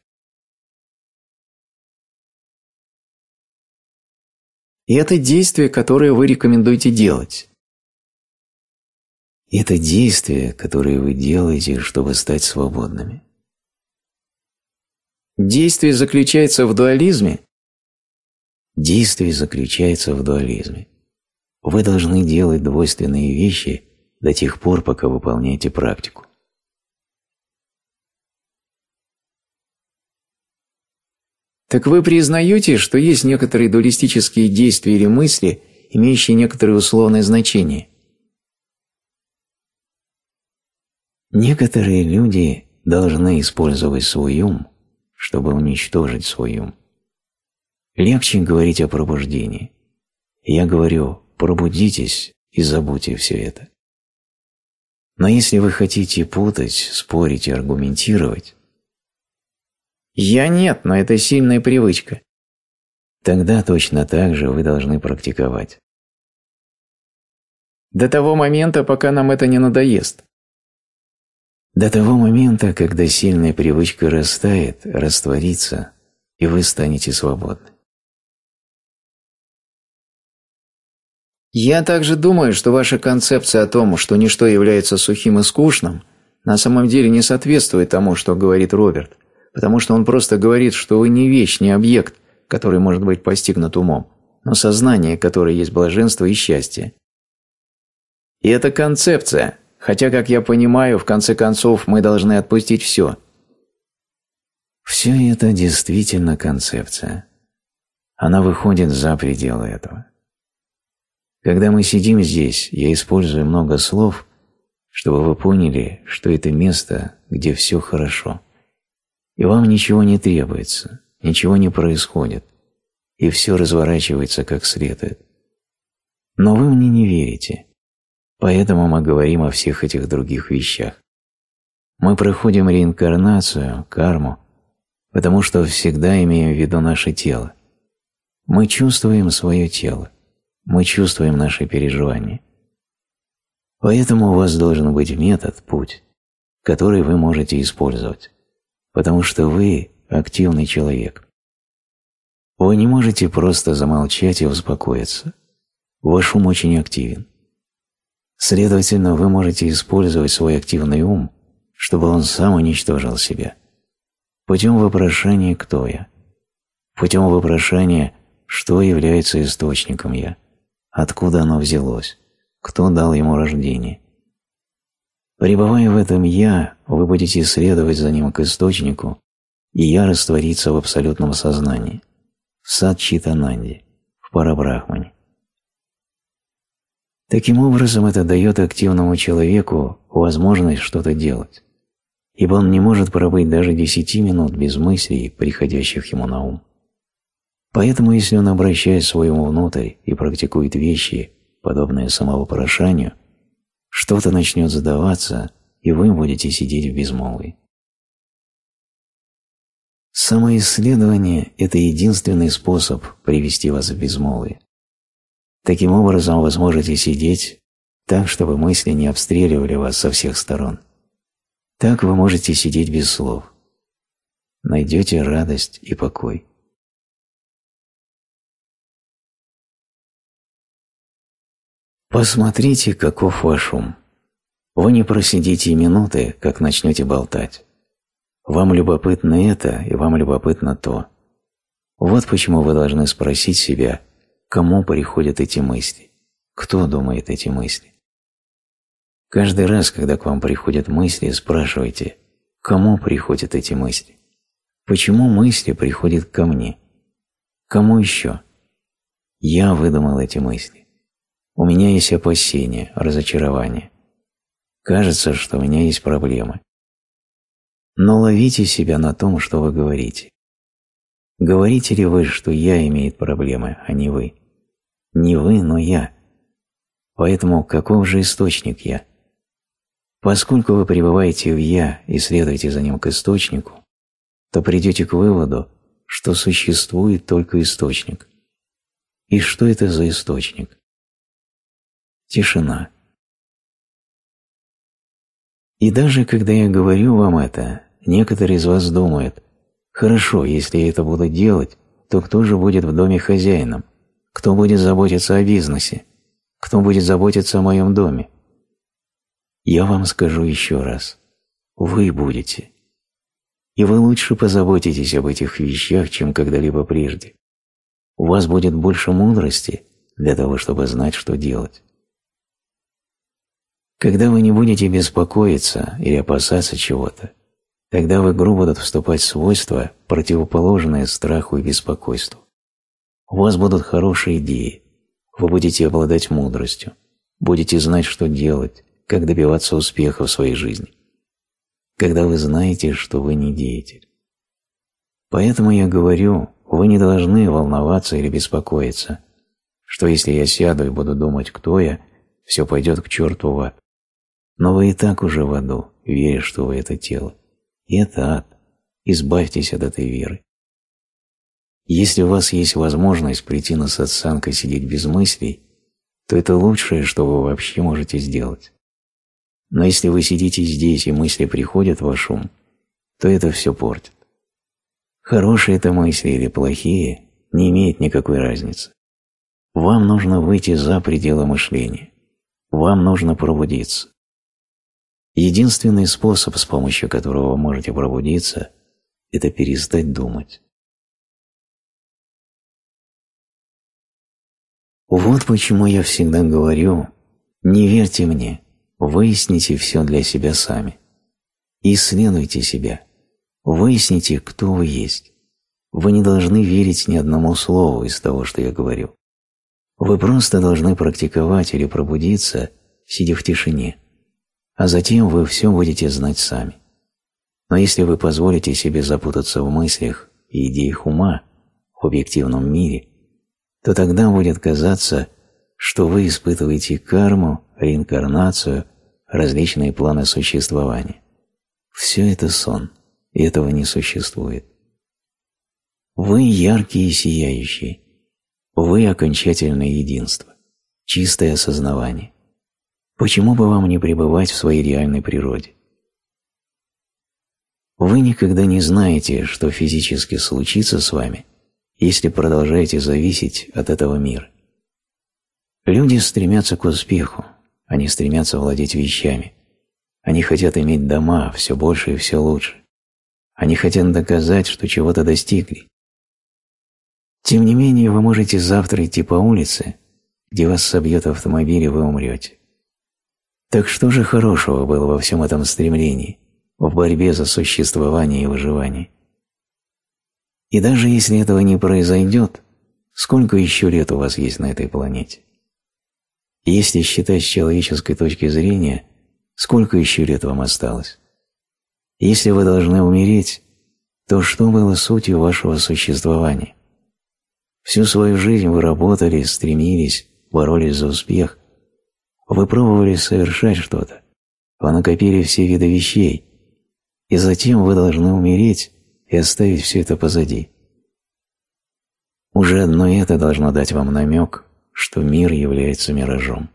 S1: И это действие, которое вы рекомендуете делать это действия, которые вы делаете, чтобы стать свободными.
S2: Действие заключается в дуализме?
S1: Действие заключается в дуализме. Вы должны делать двойственные вещи до тех пор, пока выполняете практику.
S2: Так вы признаете, что есть некоторые дуалистические действия или мысли, имеющие некоторые условное значение?
S1: Некоторые люди должны использовать свой ум, чтобы уничтожить свой ум. Легче говорить о пробуждении. Я говорю «пробудитесь» и забудьте все это. Но если вы хотите путать, спорить и аргументировать... «Я нет, но это сильная привычка», тогда точно так же вы должны практиковать.
S2: До того момента, пока нам это не надоест.
S1: До того момента, когда сильная привычка растает, растворится, и вы станете свободны.
S2: Я также думаю, что ваша концепция о том, что ничто является сухим и скучным, на самом деле не соответствует тому, что говорит Роберт, потому что он просто говорит, что вы не вещь, не объект, который может быть
S1: постигнут умом, но сознание, которое есть блаженство и счастье.
S2: И эта концепция, Хотя, как я понимаю, в конце концов мы должны отпустить все.
S1: Все это действительно концепция. Она выходит за пределы этого. Когда мы сидим здесь, я использую много слов, чтобы вы поняли, что это место, где все хорошо. И вам ничего не требуется, ничего не происходит, и все разворачивается как следует. Но вы мне не верите – Поэтому мы говорим о всех этих других вещах. Мы проходим реинкарнацию, карму, потому что всегда имеем в виду наше тело. Мы чувствуем свое тело, мы чувствуем наши переживания. Поэтому у вас должен быть метод, путь, который вы можете использовать, потому что вы активный человек. Вы не можете просто замолчать и успокоиться. Ваш ум очень активен. Следовательно, вы можете использовать свой активный ум, чтобы он сам уничтожил себя. Путем вопрошения «Кто я?», путем вопрошения «Что является источником я?», «Откуда оно взялось?», «Кто дал ему рождение?». Пребывая в этом «Я», вы будете следовать за ним к источнику, и «Я» растворится в абсолютном сознании, в сад Читананде, в Парабрахмане. Таким образом, это дает активному человеку возможность что-то делать, ибо он не может пробыть даже 10 минут без мыслей, приходящих ему на ум. Поэтому, если он обращает своему внутрь и практикует вещи, подобные самовопрошанию, что-то начнет задаваться, и вы будете сидеть в безмолвии. Самоисследование – это единственный способ привести вас в безмолвие. Таким образом вы сможете сидеть так, чтобы мысли не обстреливали вас со всех сторон. Так вы можете сидеть без слов. Найдете радость и покой. Посмотрите, каков ваш ум. Вы не просидите минуты, как начнете болтать. Вам любопытно это, и вам любопытно то. Вот почему вы должны спросить себя – кому приходят эти мысли, кто думает эти мысли. Каждый раз, когда к вам приходят мысли, спрашивайте, кому приходят эти мысли, почему мысли приходят ко мне, кому еще. Я выдумал эти мысли. У меня есть опасения, разочарования. Кажется, что у меня есть проблемы. Но ловите себя на том, что вы говорите. Говорите ли вы, что я имеет проблемы, а не вы? Не вы, но я. Поэтому каков же источник я? Поскольку вы пребываете в я и следуете за ним к источнику, то придете к выводу, что существует только источник. И что это за источник? Тишина. И даже когда я говорю вам это, некоторые из вас думают, хорошо, если я это буду делать, то кто же будет в доме хозяином? Кто будет заботиться о бизнесе? Кто будет заботиться о моем доме? Я вам скажу еще раз. Вы будете. И вы лучше позаботитесь об этих вещах, чем когда-либо прежде. У вас будет больше мудрости для того, чтобы знать, что делать. Когда вы не будете беспокоиться или опасаться чего-то, тогда в игру будут вступать свойства, противоположные страху и беспокойству. У вас будут хорошие идеи, вы будете обладать мудростью, будете знать, что делать, как добиваться успеха в своей жизни. Когда вы знаете, что вы не деятель. Поэтому я говорю, вы не должны волноваться или беспокоиться, что если я сяду и буду думать, кто я, все пойдет к черту в ад. Но вы и так уже в аду, веря, что вы это тело. И это ад. Избавьтесь от этой веры. Если у вас есть возможность прийти на сатсанг и сидеть без мыслей, то это лучшее, что вы вообще можете сделать. Но если вы сидите здесь и мысли приходят в ваш ум, то это все портит. Хорошие это мысли или плохие, не имеет никакой разницы. Вам нужно выйти за пределы мышления. Вам нужно пробудиться. Единственный способ, с помощью которого вы можете пробудиться, это перестать думать. Вот почему я всегда говорю «Не верьте мне, выясните все для себя сами. Исследуйте себя, выясните, кто вы есть. Вы не должны верить ни одному слову из того, что я говорю. Вы просто должны практиковать или пробудиться, сидя в тишине, а затем вы все будете знать сами. Но если вы позволите себе запутаться в мыслях и идеях ума в объективном мире, то тогда будет казаться, что вы испытываете карму, реинкарнацию, различные планы существования. Все это сон, и этого не существует. Вы яркие и сияющие. Вы окончательное единство, чистое осознавание. Почему бы вам не пребывать в своей реальной природе? Вы никогда не знаете, что физически случится с вами, если продолжаете зависеть от этого мира. Люди стремятся к успеху, они стремятся владеть вещами. Они хотят иметь дома все больше и все лучше. Они хотят доказать, что чего-то достигли. Тем не менее, вы можете завтра идти по улице, где вас собьет автомобиль и вы умрете. Так что же хорошего было во всем этом стремлении, в борьбе за существование и выживание? И даже если этого не произойдет, сколько еще лет у вас есть на этой планете? если считать с человеческой точки зрения, сколько еще лет вам осталось? Если вы должны умереть, то что было сутью вашего существования? Всю свою жизнь вы работали, стремились, боролись за успех. Вы пробовали совершать что-то. Вы накопили все виды вещей. И затем вы должны умереть, и оставить все это позади. Уже одно это должно дать вам намек, что мир является миражом.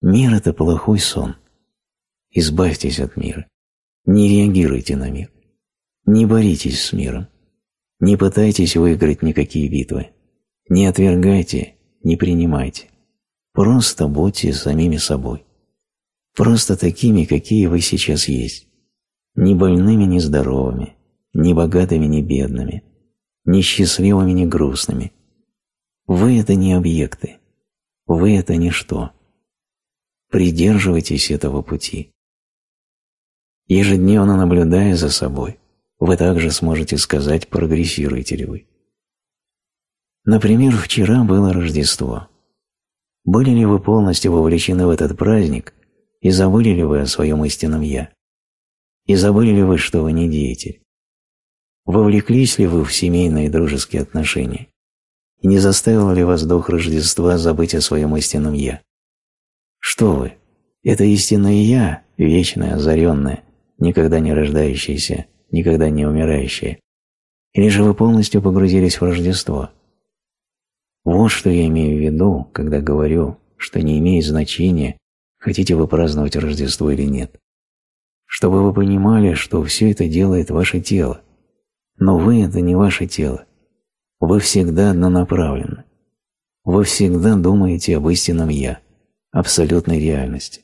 S1: Мир – это плохой сон. Избавьтесь от мира. Не реагируйте на мир. Не боритесь с миром. Не пытайтесь выиграть никакие битвы. Не отвергайте, не принимайте. Просто будьте самими собой. Просто такими, какие вы сейчас есть. Ни больными, ни здоровыми ни богатыми, ни бедными, ни счастливыми, ни грустными. Вы – это не объекты, вы – это ничто. Придерживайтесь этого пути. Ежедневно наблюдая за собой, вы также сможете сказать, прогрессируете ли вы. Например, вчера было Рождество. Были ли вы полностью вовлечены в этот праздник и забыли ли вы о своем истинном «я»? И забыли ли вы, что вы не деятель? Вовлеклись ли вы в семейные и дружеские отношения? И не заставил ли вас Дух Рождества забыть о своем истинном «Я»? Что вы? Это истинное «Я», вечное, озаренное, никогда не рождающееся, никогда не умирающее. Или же вы полностью погрузились в Рождество? Вот что я имею в виду, когда говорю, что не имеет значения, хотите вы праздновать Рождество или нет. Чтобы вы понимали, что все это делает ваше тело – но вы – это не ваше тело. Вы всегда однонаправленны. Вы всегда думаете об истинном «я», абсолютной реальности.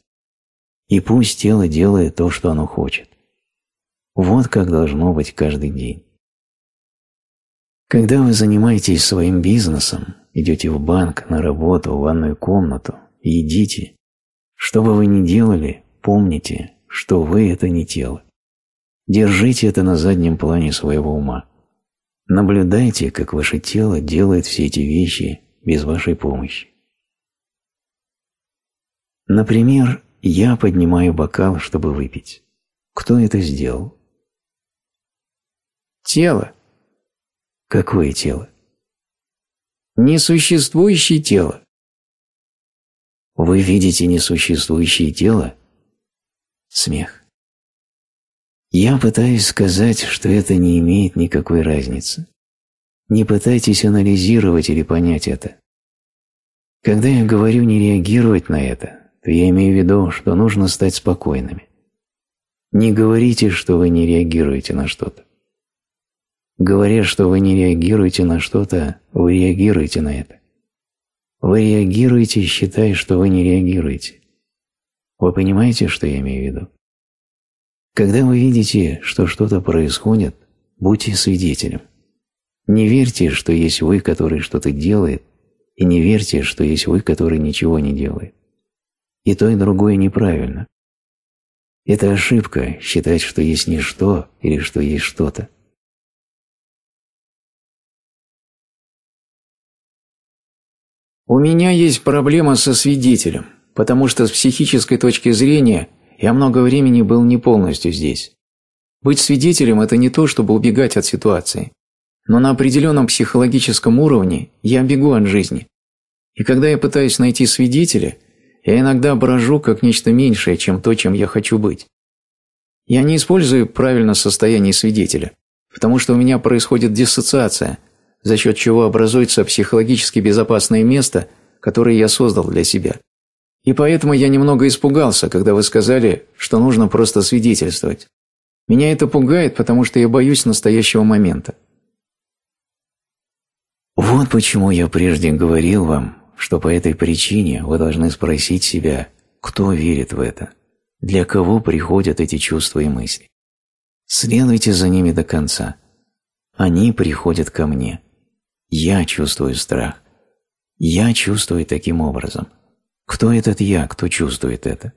S1: И пусть тело делает то, что оно хочет. Вот как должно быть каждый день. Когда вы занимаетесь своим бизнесом, идете в банк, на работу, в ванную комнату, едите, что бы вы ни делали, помните, что вы – это не тело. Держите это на заднем плане своего ума. Наблюдайте, как ваше тело делает все эти вещи без вашей помощи. Например, я поднимаю бокал, чтобы выпить. Кто это сделал? Тело. Какое тело? Несуществующее тело. Вы видите несуществующее тело? Смех. Я пытаюсь сказать, что это не имеет никакой разницы. Не пытайтесь анализировать или понять это. Когда я говорю не реагировать на это, то я имею в виду, что нужно стать спокойными. Не говорите, что вы не реагируете на что-то. Говоря, что вы не реагируете на что-то, вы реагируете на это. Вы реагируете, считая, что вы не реагируете. Вы понимаете, что я имею в виду? Когда вы видите, что что-то происходит, будьте свидетелем. Не верьте, что есть вы, который что-то делает, и не верьте, что есть вы, который ничего не делает. И то, и другое неправильно. Это ошибка – считать, что есть ничто или что
S3: есть что-то.
S2: У меня есть проблема со свидетелем, потому что с психической точки зрения – я много времени был не полностью здесь. Быть свидетелем – это не то, чтобы убегать от ситуации. Но на определенном психологическом уровне я бегу от жизни. И когда я пытаюсь найти свидетеля, я иногда брожу как нечто меньшее, чем то, чем я хочу быть. Я не использую правильно состояние свидетеля, потому что у меня происходит диссоциация, за счет чего образуется психологически безопасное место, которое я создал для себя. И поэтому я немного испугался, когда вы сказали, что нужно просто свидетельствовать. Меня это пугает, потому что я боюсь настоящего момента. Вот почему я
S1: прежде говорил вам, что по этой причине вы должны спросить себя, кто верит в это, для кого приходят эти чувства и мысли. Следуйте за ними до конца. Они приходят ко мне. Я чувствую страх. Я чувствую таким образом. Кто этот я, кто чувствует это?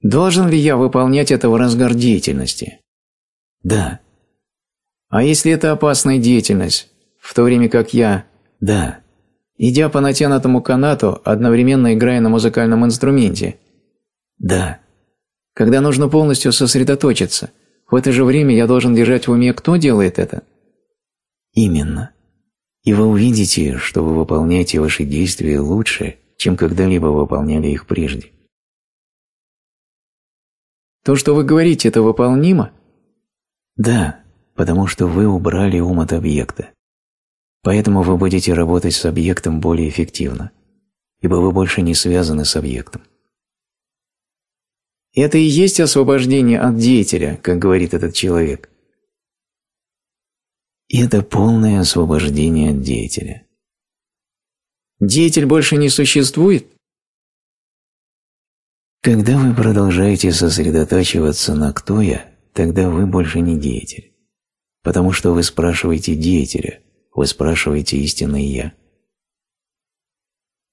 S2: Должен ли я выполнять это в разгар деятельности? Да. А если это опасная деятельность, в то время как я... Да. Идя по натянутому канату, одновременно играя на музыкальном инструменте. Да. Когда нужно полностью сосредоточиться, в это же время я должен держать в уме, кто делает это.
S1: Именно и вы увидите, что вы выполняете ваши действия лучше, чем когда-либо выполняли их прежде.
S2: То, что вы говорите, это выполнимо?
S1: Да, потому что вы убрали ум от объекта. Поэтому вы будете работать с объектом более эффективно, ибо вы больше не связаны с объектом. Это и есть освобождение от деятеля, как говорит этот человек. И это полное освобождение от деятеля.
S2: Деятель больше не существует?
S1: Когда вы продолжаете сосредотачиваться на «кто я», тогда вы больше не деятель. Потому что вы спрашиваете деятеля, вы спрашиваете истинное «я».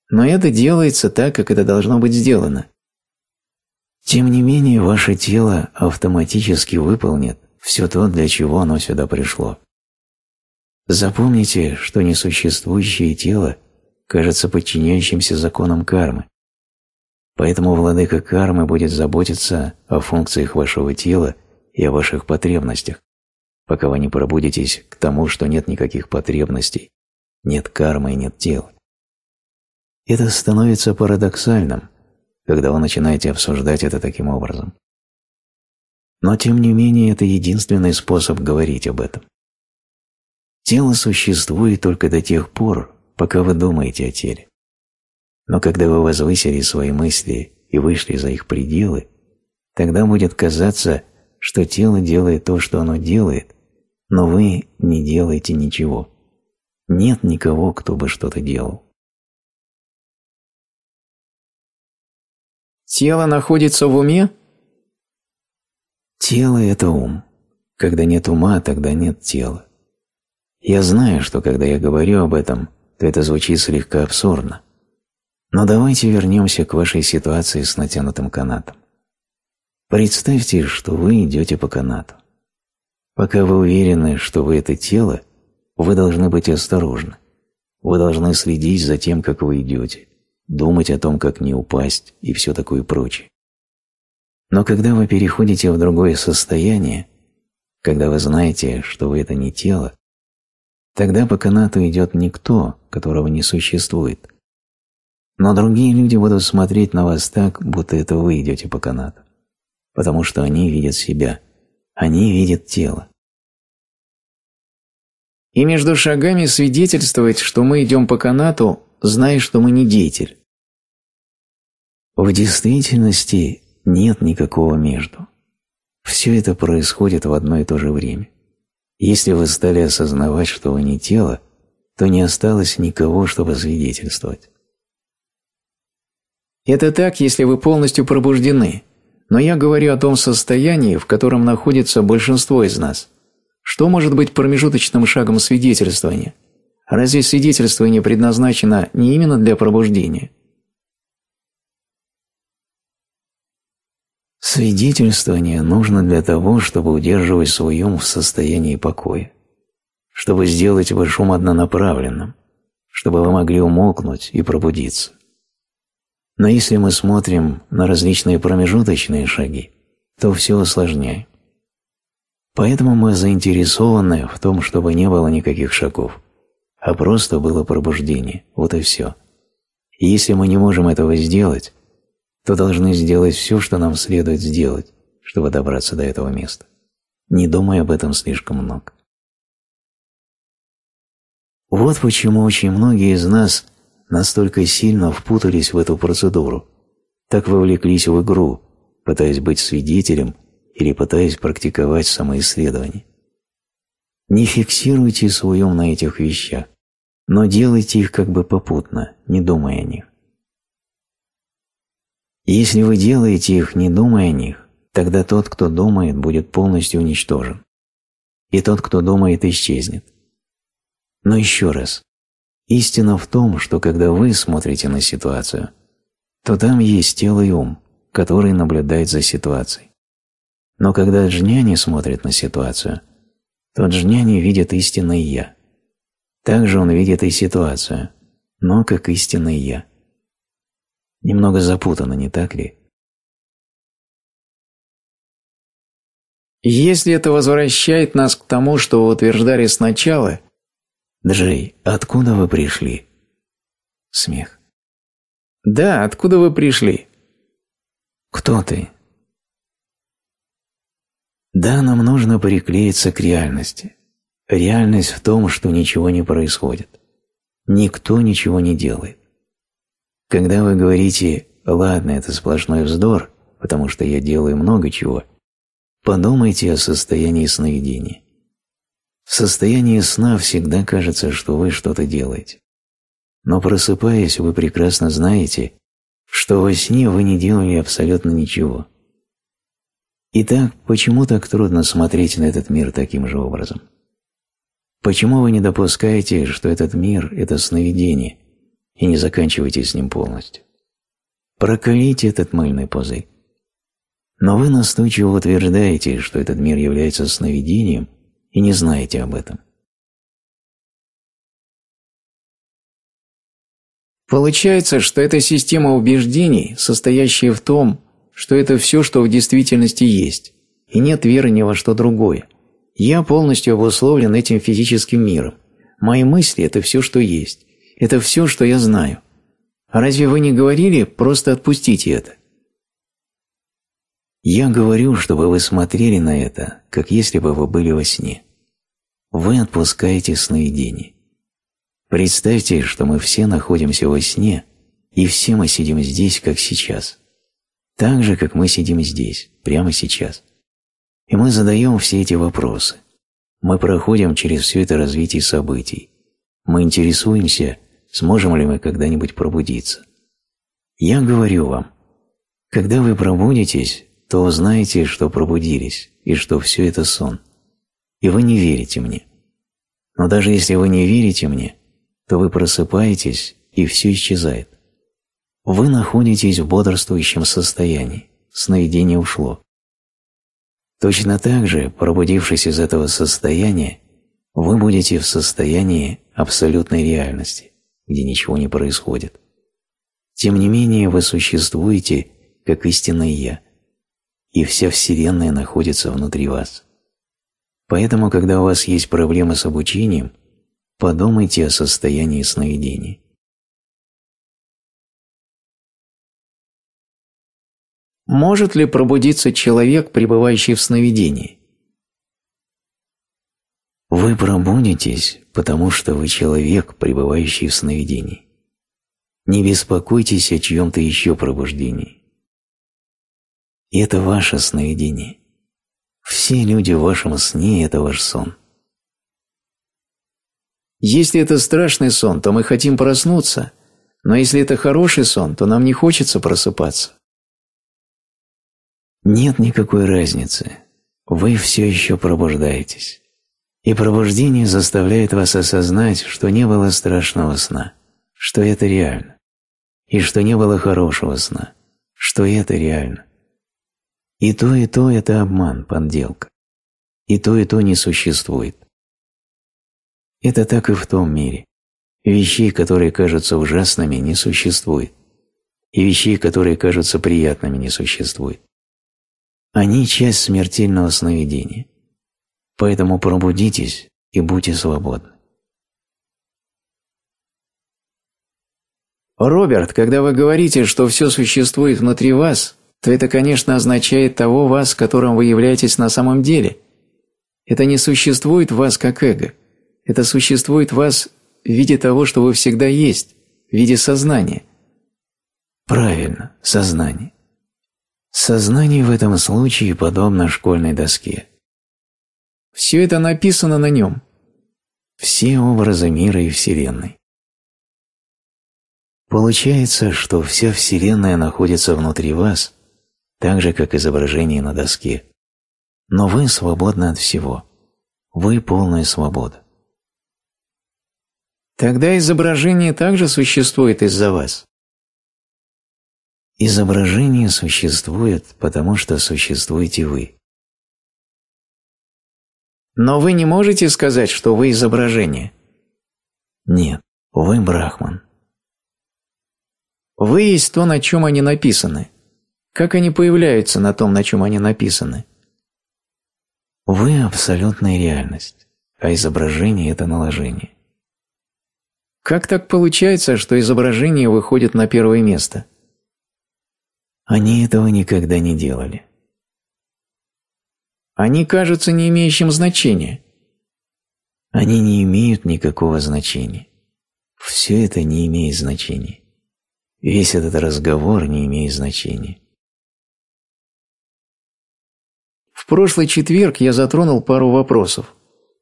S2: Но это делается так,
S1: как это должно быть сделано. Тем не менее, ваше тело автоматически выполнит все то, для чего оно сюда пришло. Запомните, что несуществующее тело кажется подчиняющимся законам кармы. Поэтому владыка кармы будет заботиться о функциях вашего тела и о ваших потребностях, пока вы не пробудитесь к тому, что нет никаких потребностей, нет кармы и нет тела. Это становится парадоксальным, когда вы начинаете обсуждать это таким образом. Но тем не менее это единственный способ говорить об этом. Тело существует только до тех пор, пока вы думаете о теле. Но когда вы возвысили свои мысли и вышли за их пределы, тогда будет казаться, что тело делает то, что оно делает, но вы не делаете ничего. Нет никого, кто бы что-то делал.
S2: Тело находится в уме?
S1: Тело – это ум. Когда нет ума, тогда нет тела. Я знаю, что когда я говорю об этом, то это звучит слегка абсурдно. Но давайте вернемся к вашей ситуации с натянутым канатом. Представьте, что вы идете по канату. Пока вы уверены, что вы это тело, вы должны быть осторожны. Вы должны следить за тем, как вы идете, думать о том, как не упасть и все такое прочее. Но когда вы переходите в другое состояние, когда вы знаете, что вы это не тело, Тогда по канату идет никто, которого не существует. Но другие люди будут смотреть на вас так, будто это вы идете по канату. Потому что они видят себя.
S2: Они видят тело. И между шагами свидетельствовать, что мы идем по канату, зная, что мы не деятель.
S1: В действительности нет никакого между. Все это происходит в одно и то же время. Если вы стали осознавать, что вы не тело, то не осталось никого, чтобы свидетельствовать.
S2: Это так, если вы полностью пробуждены, но я говорю о том состоянии, в котором находится большинство из нас. Что может быть промежуточным шагом свидетельствования? Разве свидетельствование предназначено не именно для пробуждения?
S1: Свидетельствование нужно для того, чтобы удерживать свой ум в состоянии покоя, чтобы сделать ваш ум однонаправленным, чтобы вы могли умолкнуть и пробудиться. Но если мы смотрим на различные промежуточные шаги, то все усложняем. Поэтому мы заинтересованы в том, чтобы не было никаких шагов, а просто было пробуждение, вот и все. И если мы не можем этого сделать, то должны сделать все, что нам следует сделать, чтобы добраться до этого места. Не думай об этом слишком много. Вот почему очень многие из нас настолько сильно впутались в эту процедуру, так вовлеклись в игру, пытаясь быть свидетелем или пытаясь практиковать самоисследование. Не фиксируйте свой ум на этих вещах, но делайте их как бы попутно, не думая о них если вы делаете их, не думая о них, тогда тот, кто думает, будет полностью уничтожен. И тот, кто думает, исчезнет. Но еще раз, истина в том, что когда вы смотрите на ситуацию, то там есть тело и ум, который наблюдает за ситуацией. Но когда джняни смотрит на ситуацию, то джняни видит истинное «я». Также он видит и ситуацию, но как истинное «я». Немного
S2: запутано, не так ли? Если это возвращает нас к тому, что вы утверждали сначала, Джей, откуда вы пришли? Смех. Да, откуда вы пришли? Кто ты?
S1: Да, нам нужно приклеиться к реальности. Реальность в том, что ничего не происходит. Никто ничего не делает. Когда вы говорите «ладно, это сплошной вздор, потому что я делаю много чего», подумайте о состоянии сновидения. В состоянии сна всегда кажется, что вы что-то делаете. Но просыпаясь, вы прекрасно знаете, что во сне вы не делали абсолютно ничего. Итак, почему так трудно смотреть на этот мир таким же образом? Почему вы не допускаете, что этот мир – это сновидение – и не заканчивайте с ним полностью. Прокалите этот мыльный пузырь. Но вы настойчиво утверждаете, что этот
S2: мир является сновидением, и не знаете об этом. Получается, что эта система убеждений, состоящая в том, что это все, что в действительности есть, и нет веры ни во что другое. Я полностью обусловлен этим физическим миром. Мои мысли
S1: – это все, что есть. Это все, что я знаю. А разве вы не говорили, просто отпустите это? Я говорю, чтобы вы смотрели на это, как если бы вы были во сне. Вы отпускаете сновидение. Представьте, что мы все находимся во сне, и все мы сидим здесь, как сейчас. Так же, как мы сидим здесь, прямо сейчас. И мы задаем все эти вопросы. Мы проходим через все это развитие событий. Мы интересуемся, сможем ли мы когда-нибудь пробудиться. Я говорю вам, когда вы пробудитесь, то узнаете, что пробудились, и что все это сон. И вы не верите мне. Но даже если вы не верите мне, то вы просыпаетесь, и все исчезает. Вы находитесь в бодрствующем состоянии, сновидение ушло. Точно так же, пробудившись из этого состояния, вы будете в состоянии абсолютной реальности где ничего не происходит. Тем не менее вы существуете, как истинное «Я», и вся Вселенная находится внутри вас. Поэтому, когда у вас есть проблемы с обучением, подумайте
S2: о состоянии сновидений. Может ли пробудиться человек, пребывающий в сновидении? Вы
S1: пробудитесь,
S2: потому что вы
S1: человек, пребывающий в сновидении. Не беспокойтесь о чьем-то еще пробуждении. И это ваше сновидение. Все люди в вашем сне – это ваш сон. Если это страшный сон, то мы хотим проснуться, но если это хороший сон, то нам не хочется просыпаться. Нет никакой разницы. Вы все еще пробуждаетесь и пробуждение заставляет вас осознать, что не было страшного сна, что это реально, и что не было хорошего сна, что это реально. И то, и то – это обман, подделка. И то, и то не существует. Это так и в том мире. Вещей, которые кажутся ужасными, не существует. И вещей, которые кажутся приятными, не существует. Они – часть смертельного сновидения. Поэтому пробудитесь и будьте свободны.
S2: Роберт, когда вы говорите, что все существует внутри вас, то это, конечно, означает того вас, которым вы являетесь на самом деле. Это не существует вас как эго. Это существует вас в виде того, что вы всегда есть, в виде сознания. Правильно,
S1: сознание. Сознание в этом случае подобно школьной доске. Все это написано на нем. Все образы мира и Вселенной. Получается, что вся Вселенная находится внутри вас, так же, как изображение на доске. Но вы свободны от всего. Вы полная свобода.
S2: Тогда изображение также
S1: существует
S2: из-за вас.
S1: Изображение существует, потому что существуете вы.
S2: Но вы не можете сказать, что вы изображение? Нет, вы Брахман. Вы есть то, на чем они написаны. Как они появляются на том, на чем они написаны?
S1: Вы – абсолютная реальность, а изображение – это наложение.
S2: Как так получается, что изображение выходит на первое место?
S1: Они этого никогда не делали
S2: они кажутся не имеющим значения.
S1: Они не имеют никакого значения. Все это не имеет значения. Весь этот разговор не
S2: имеет значения. В прошлый четверг я затронул пару вопросов.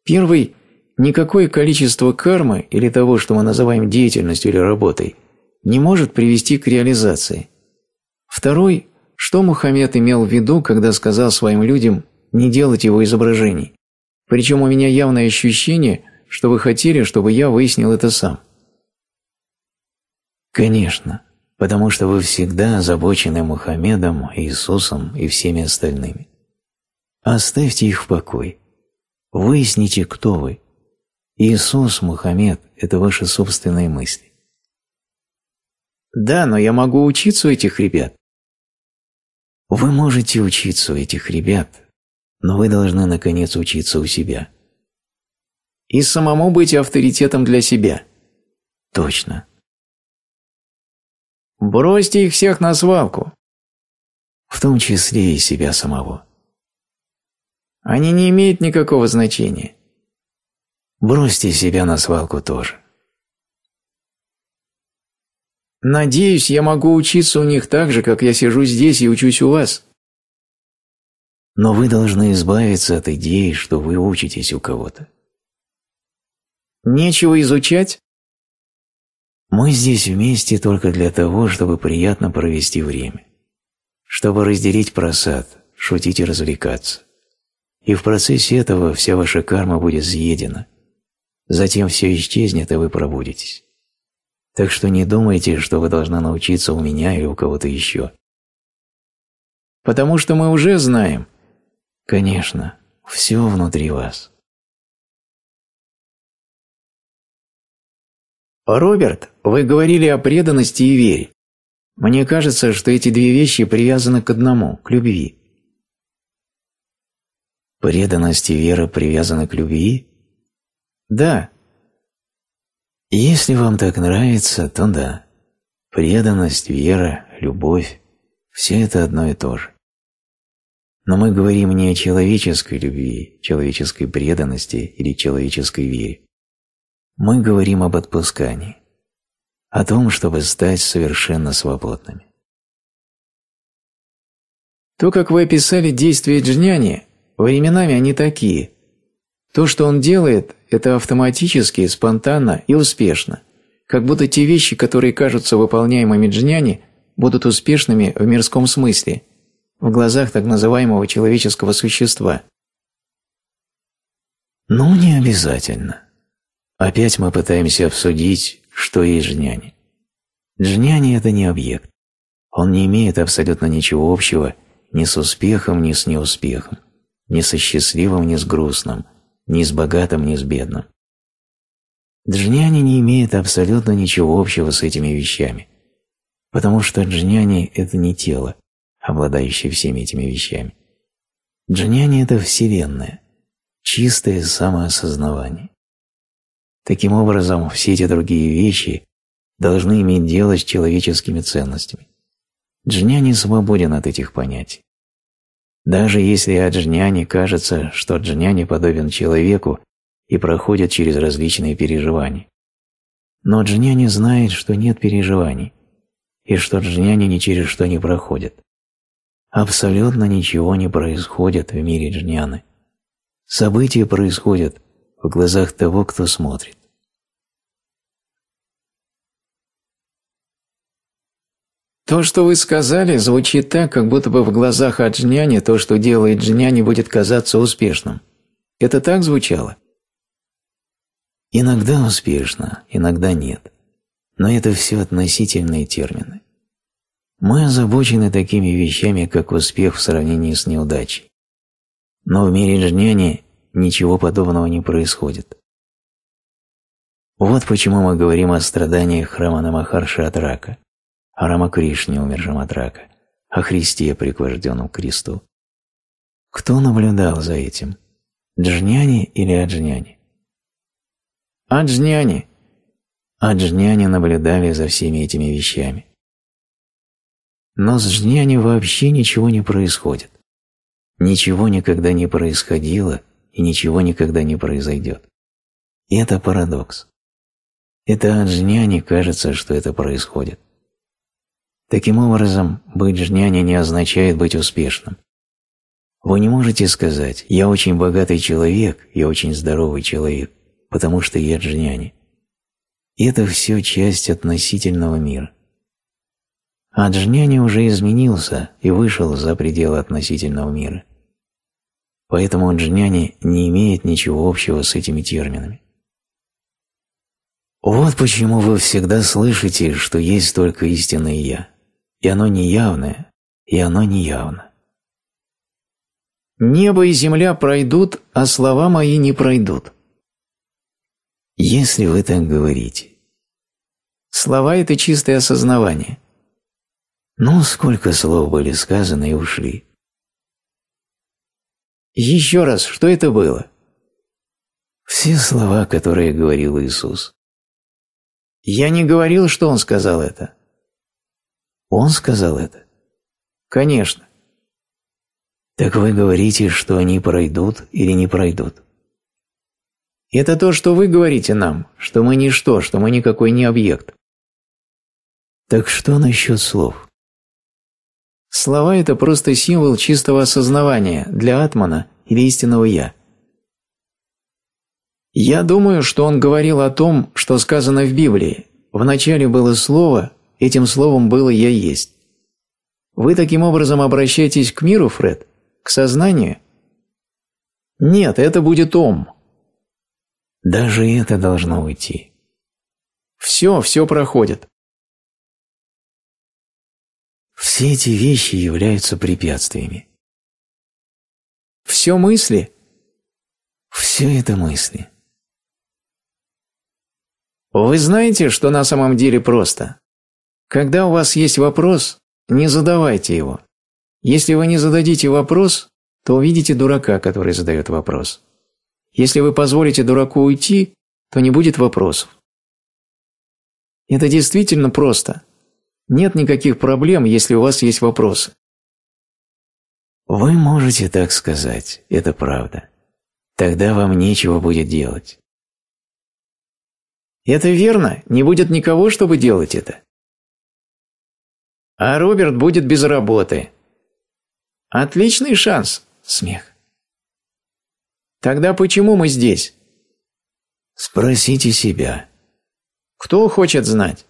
S2: Первый – никакое количество кармы или того, что мы называем деятельностью или работой, не может привести к реализации. Второй – что Мухаммед имел в виду, когда сказал своим людям – не делать его изображений. Причем у меня явное ощущение, что вы хотели, чтобы я выяснил это сам.
S1: Конечно, потому что вы всегда озабочены Мухаммедом, Иисусом и всеми остальными. Оставьте их в покой. Выясните, кто вы. Иисус, Мухаммед – это ваши собственные мысли. Да, но я могу учиться у этих ребят. Вы можете учиться у этих ребят, но вы должны,
S2: наконец, учиться у себя. И самому быть авторитетом для себя. Точно. Бросьте их всех на свалку. В том числе и себя самого. Они не имеют никакого значения. Бросьте себя на свалку тоже. Надеюсь, я могу учиться у них так же, как я сижу здесь и учусь у вас.
S1: Но вы должны избавиться от идеи, что вы учитесь у кого-то.
S2: Нечего изучать?
S1: Мы здесь вместе только для того, чтобы приятно провести время. Чтобы разделить просад, шутить и развлекаться. И в процессе этого вся ваша карма будет съедена. Затем все исчезнет, и вы пробудетесь. Так что не думайте, что вы должны научиться у меня или у кого-то еще. Потому что мы уже знаем – Конечно,
S3: все внутри вас.
S2: «Роберт, вы говорили о преданности и вере. Мне кажется, что эти две вещи привязаны к одному, к любви».
S1: «Преданность и вера привязаны к любви?» «Да». «Если вам так нравится, то да. Преданность, вера, любовь – все это одно и то же. Но мы говорим не о человеческой любви, человеческой преданности или человеческой вере. Мы говорим об отпускании, о том, чтобы стать совершенно свободными.
S2: То, как вы описали действия джняни, временами они такие. То, что он делает, это автоматически, спонтанно и успешно, как будто те вещи, которые кажутся выполняемыми джняни, будут успешными в мирском смысле – в глазах так называемого человеческого существа.
S1: Ну, не обязательно. Опять мы пытаемся обсудить, что есть джняни. Джняни – это не объект. Он не имеет абсолютно ничего общего ни с успехом, ни с неуспехом, ни со счастливым, ни с грустным, ни с богатым, ни с бедным. Джняни не имеет абсолютно ничего общего с этими вещами, потому что джняни – это не тело, обладающий всеми этими вещами. Джняни – это Вселенная, чистое самоосознавание. Таким образом, все эти другие вещи должны иметь дело с человеческими ценностями. Джняни свободен от этих понятий. Даже если от Джняни кажется, что джняни подобен человеку и проходит через различные переживания. Но джняни знает, что нет переживаний, и что джняни ни через что не проходит абсолютно ничего не происходит в мире джняны. События происходят в глазах того, кто смотрит.
S2: То, что вы сказали, звучит так, как будто бы в глазах Аджняни то, что делает Джняни, будет казаться успешным. Это так звучало?
S1: Иногда успешно, иногда нет. Но это все относительные термины. Мы озабочены такими вещами, как успех в сравнении с неудачей. Но в мире джняни ничего подобного не происходит. Вот почему мы говорим о страданиях Рамана Махарши от рака, о Рамакришне, умершем от рака, о Христе, приквожденном к кресту. Кто наблюдал за этим? Джняни или Аджняни? Аджняни! Аджняни наблюдали за всеми этими вещами но с Жняни вообще ничего не происходит. Ничего никогда не происходило и ничего никогда не произойдет. И это парадокс. Это от Жняни кажется, что это происходит. Таким образом, быть жняни не означает быть успешным. Вы не можете сказать «я очень богатый человек, я очень здоровый человек», потому что я джняни. это все часть относительного мира. Аджняни уже изменился и вышел за пределы относительного мира. Поэтому Аджняни не имеет ничего общего с этими терминами. Вот почему вы всегда слышите, что есть только истинное «я», и оно неявное, и оно неявно.
S2: «Небо и земля пройдут, а слова мои не пройдут». Если вы так говорите. Слова – это чистое осознавание – ну,
S1: сколько слов были сказаны и ушли. Еще раз, что это было? Все слова, которые говорил Иисус. Я не говорил, что Он сказал это. Он сказал это? Конечно. Так вы говорите, что они пройдут или не пройдут? Это то, что вы говорите нам, что мы ничто, что
S2: мы никакой не объект. Так что насчет слов? Слова – это просто символ чистого осознавания для атмана или истинного «я». Я думаю, что он говорил о том, что сказано в Библии. Вначале было слово, этим словом было «я есть». Вы таким образом обращаетесь к миру, Фред? К сознанию? Нет, это будет ом. Даже это должно уйти. Все, все проходит. Все эти вещи являются препятствиями. Все мысли? Все это мысли. Вы знаете, что на самом деле просто? Когда у вас есть вопрос, не задавайте его. Если вы не зададите вопрос, то увидите дурака, который задает вопрос. Если вы позволите дураку уйти, то не будет вопросов. Это действительно просто. Нет никаких проблем, если у вас есть вопросы. Вы можете так сказать, это правда. Тогда вам нечего будет делать. Это верно, не будет никого, чтобы делать это. А Роберт будет без работы. Отличный шанс, смех. Тогда почему мы здесь? Спросите себя. Кто хочет знать?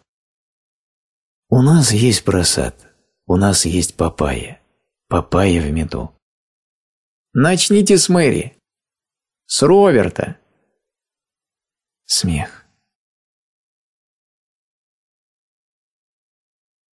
S2: У нас есть просад, у нас есть папайя, папайя в меду. Начните с Мэри, с Роверта. Смех.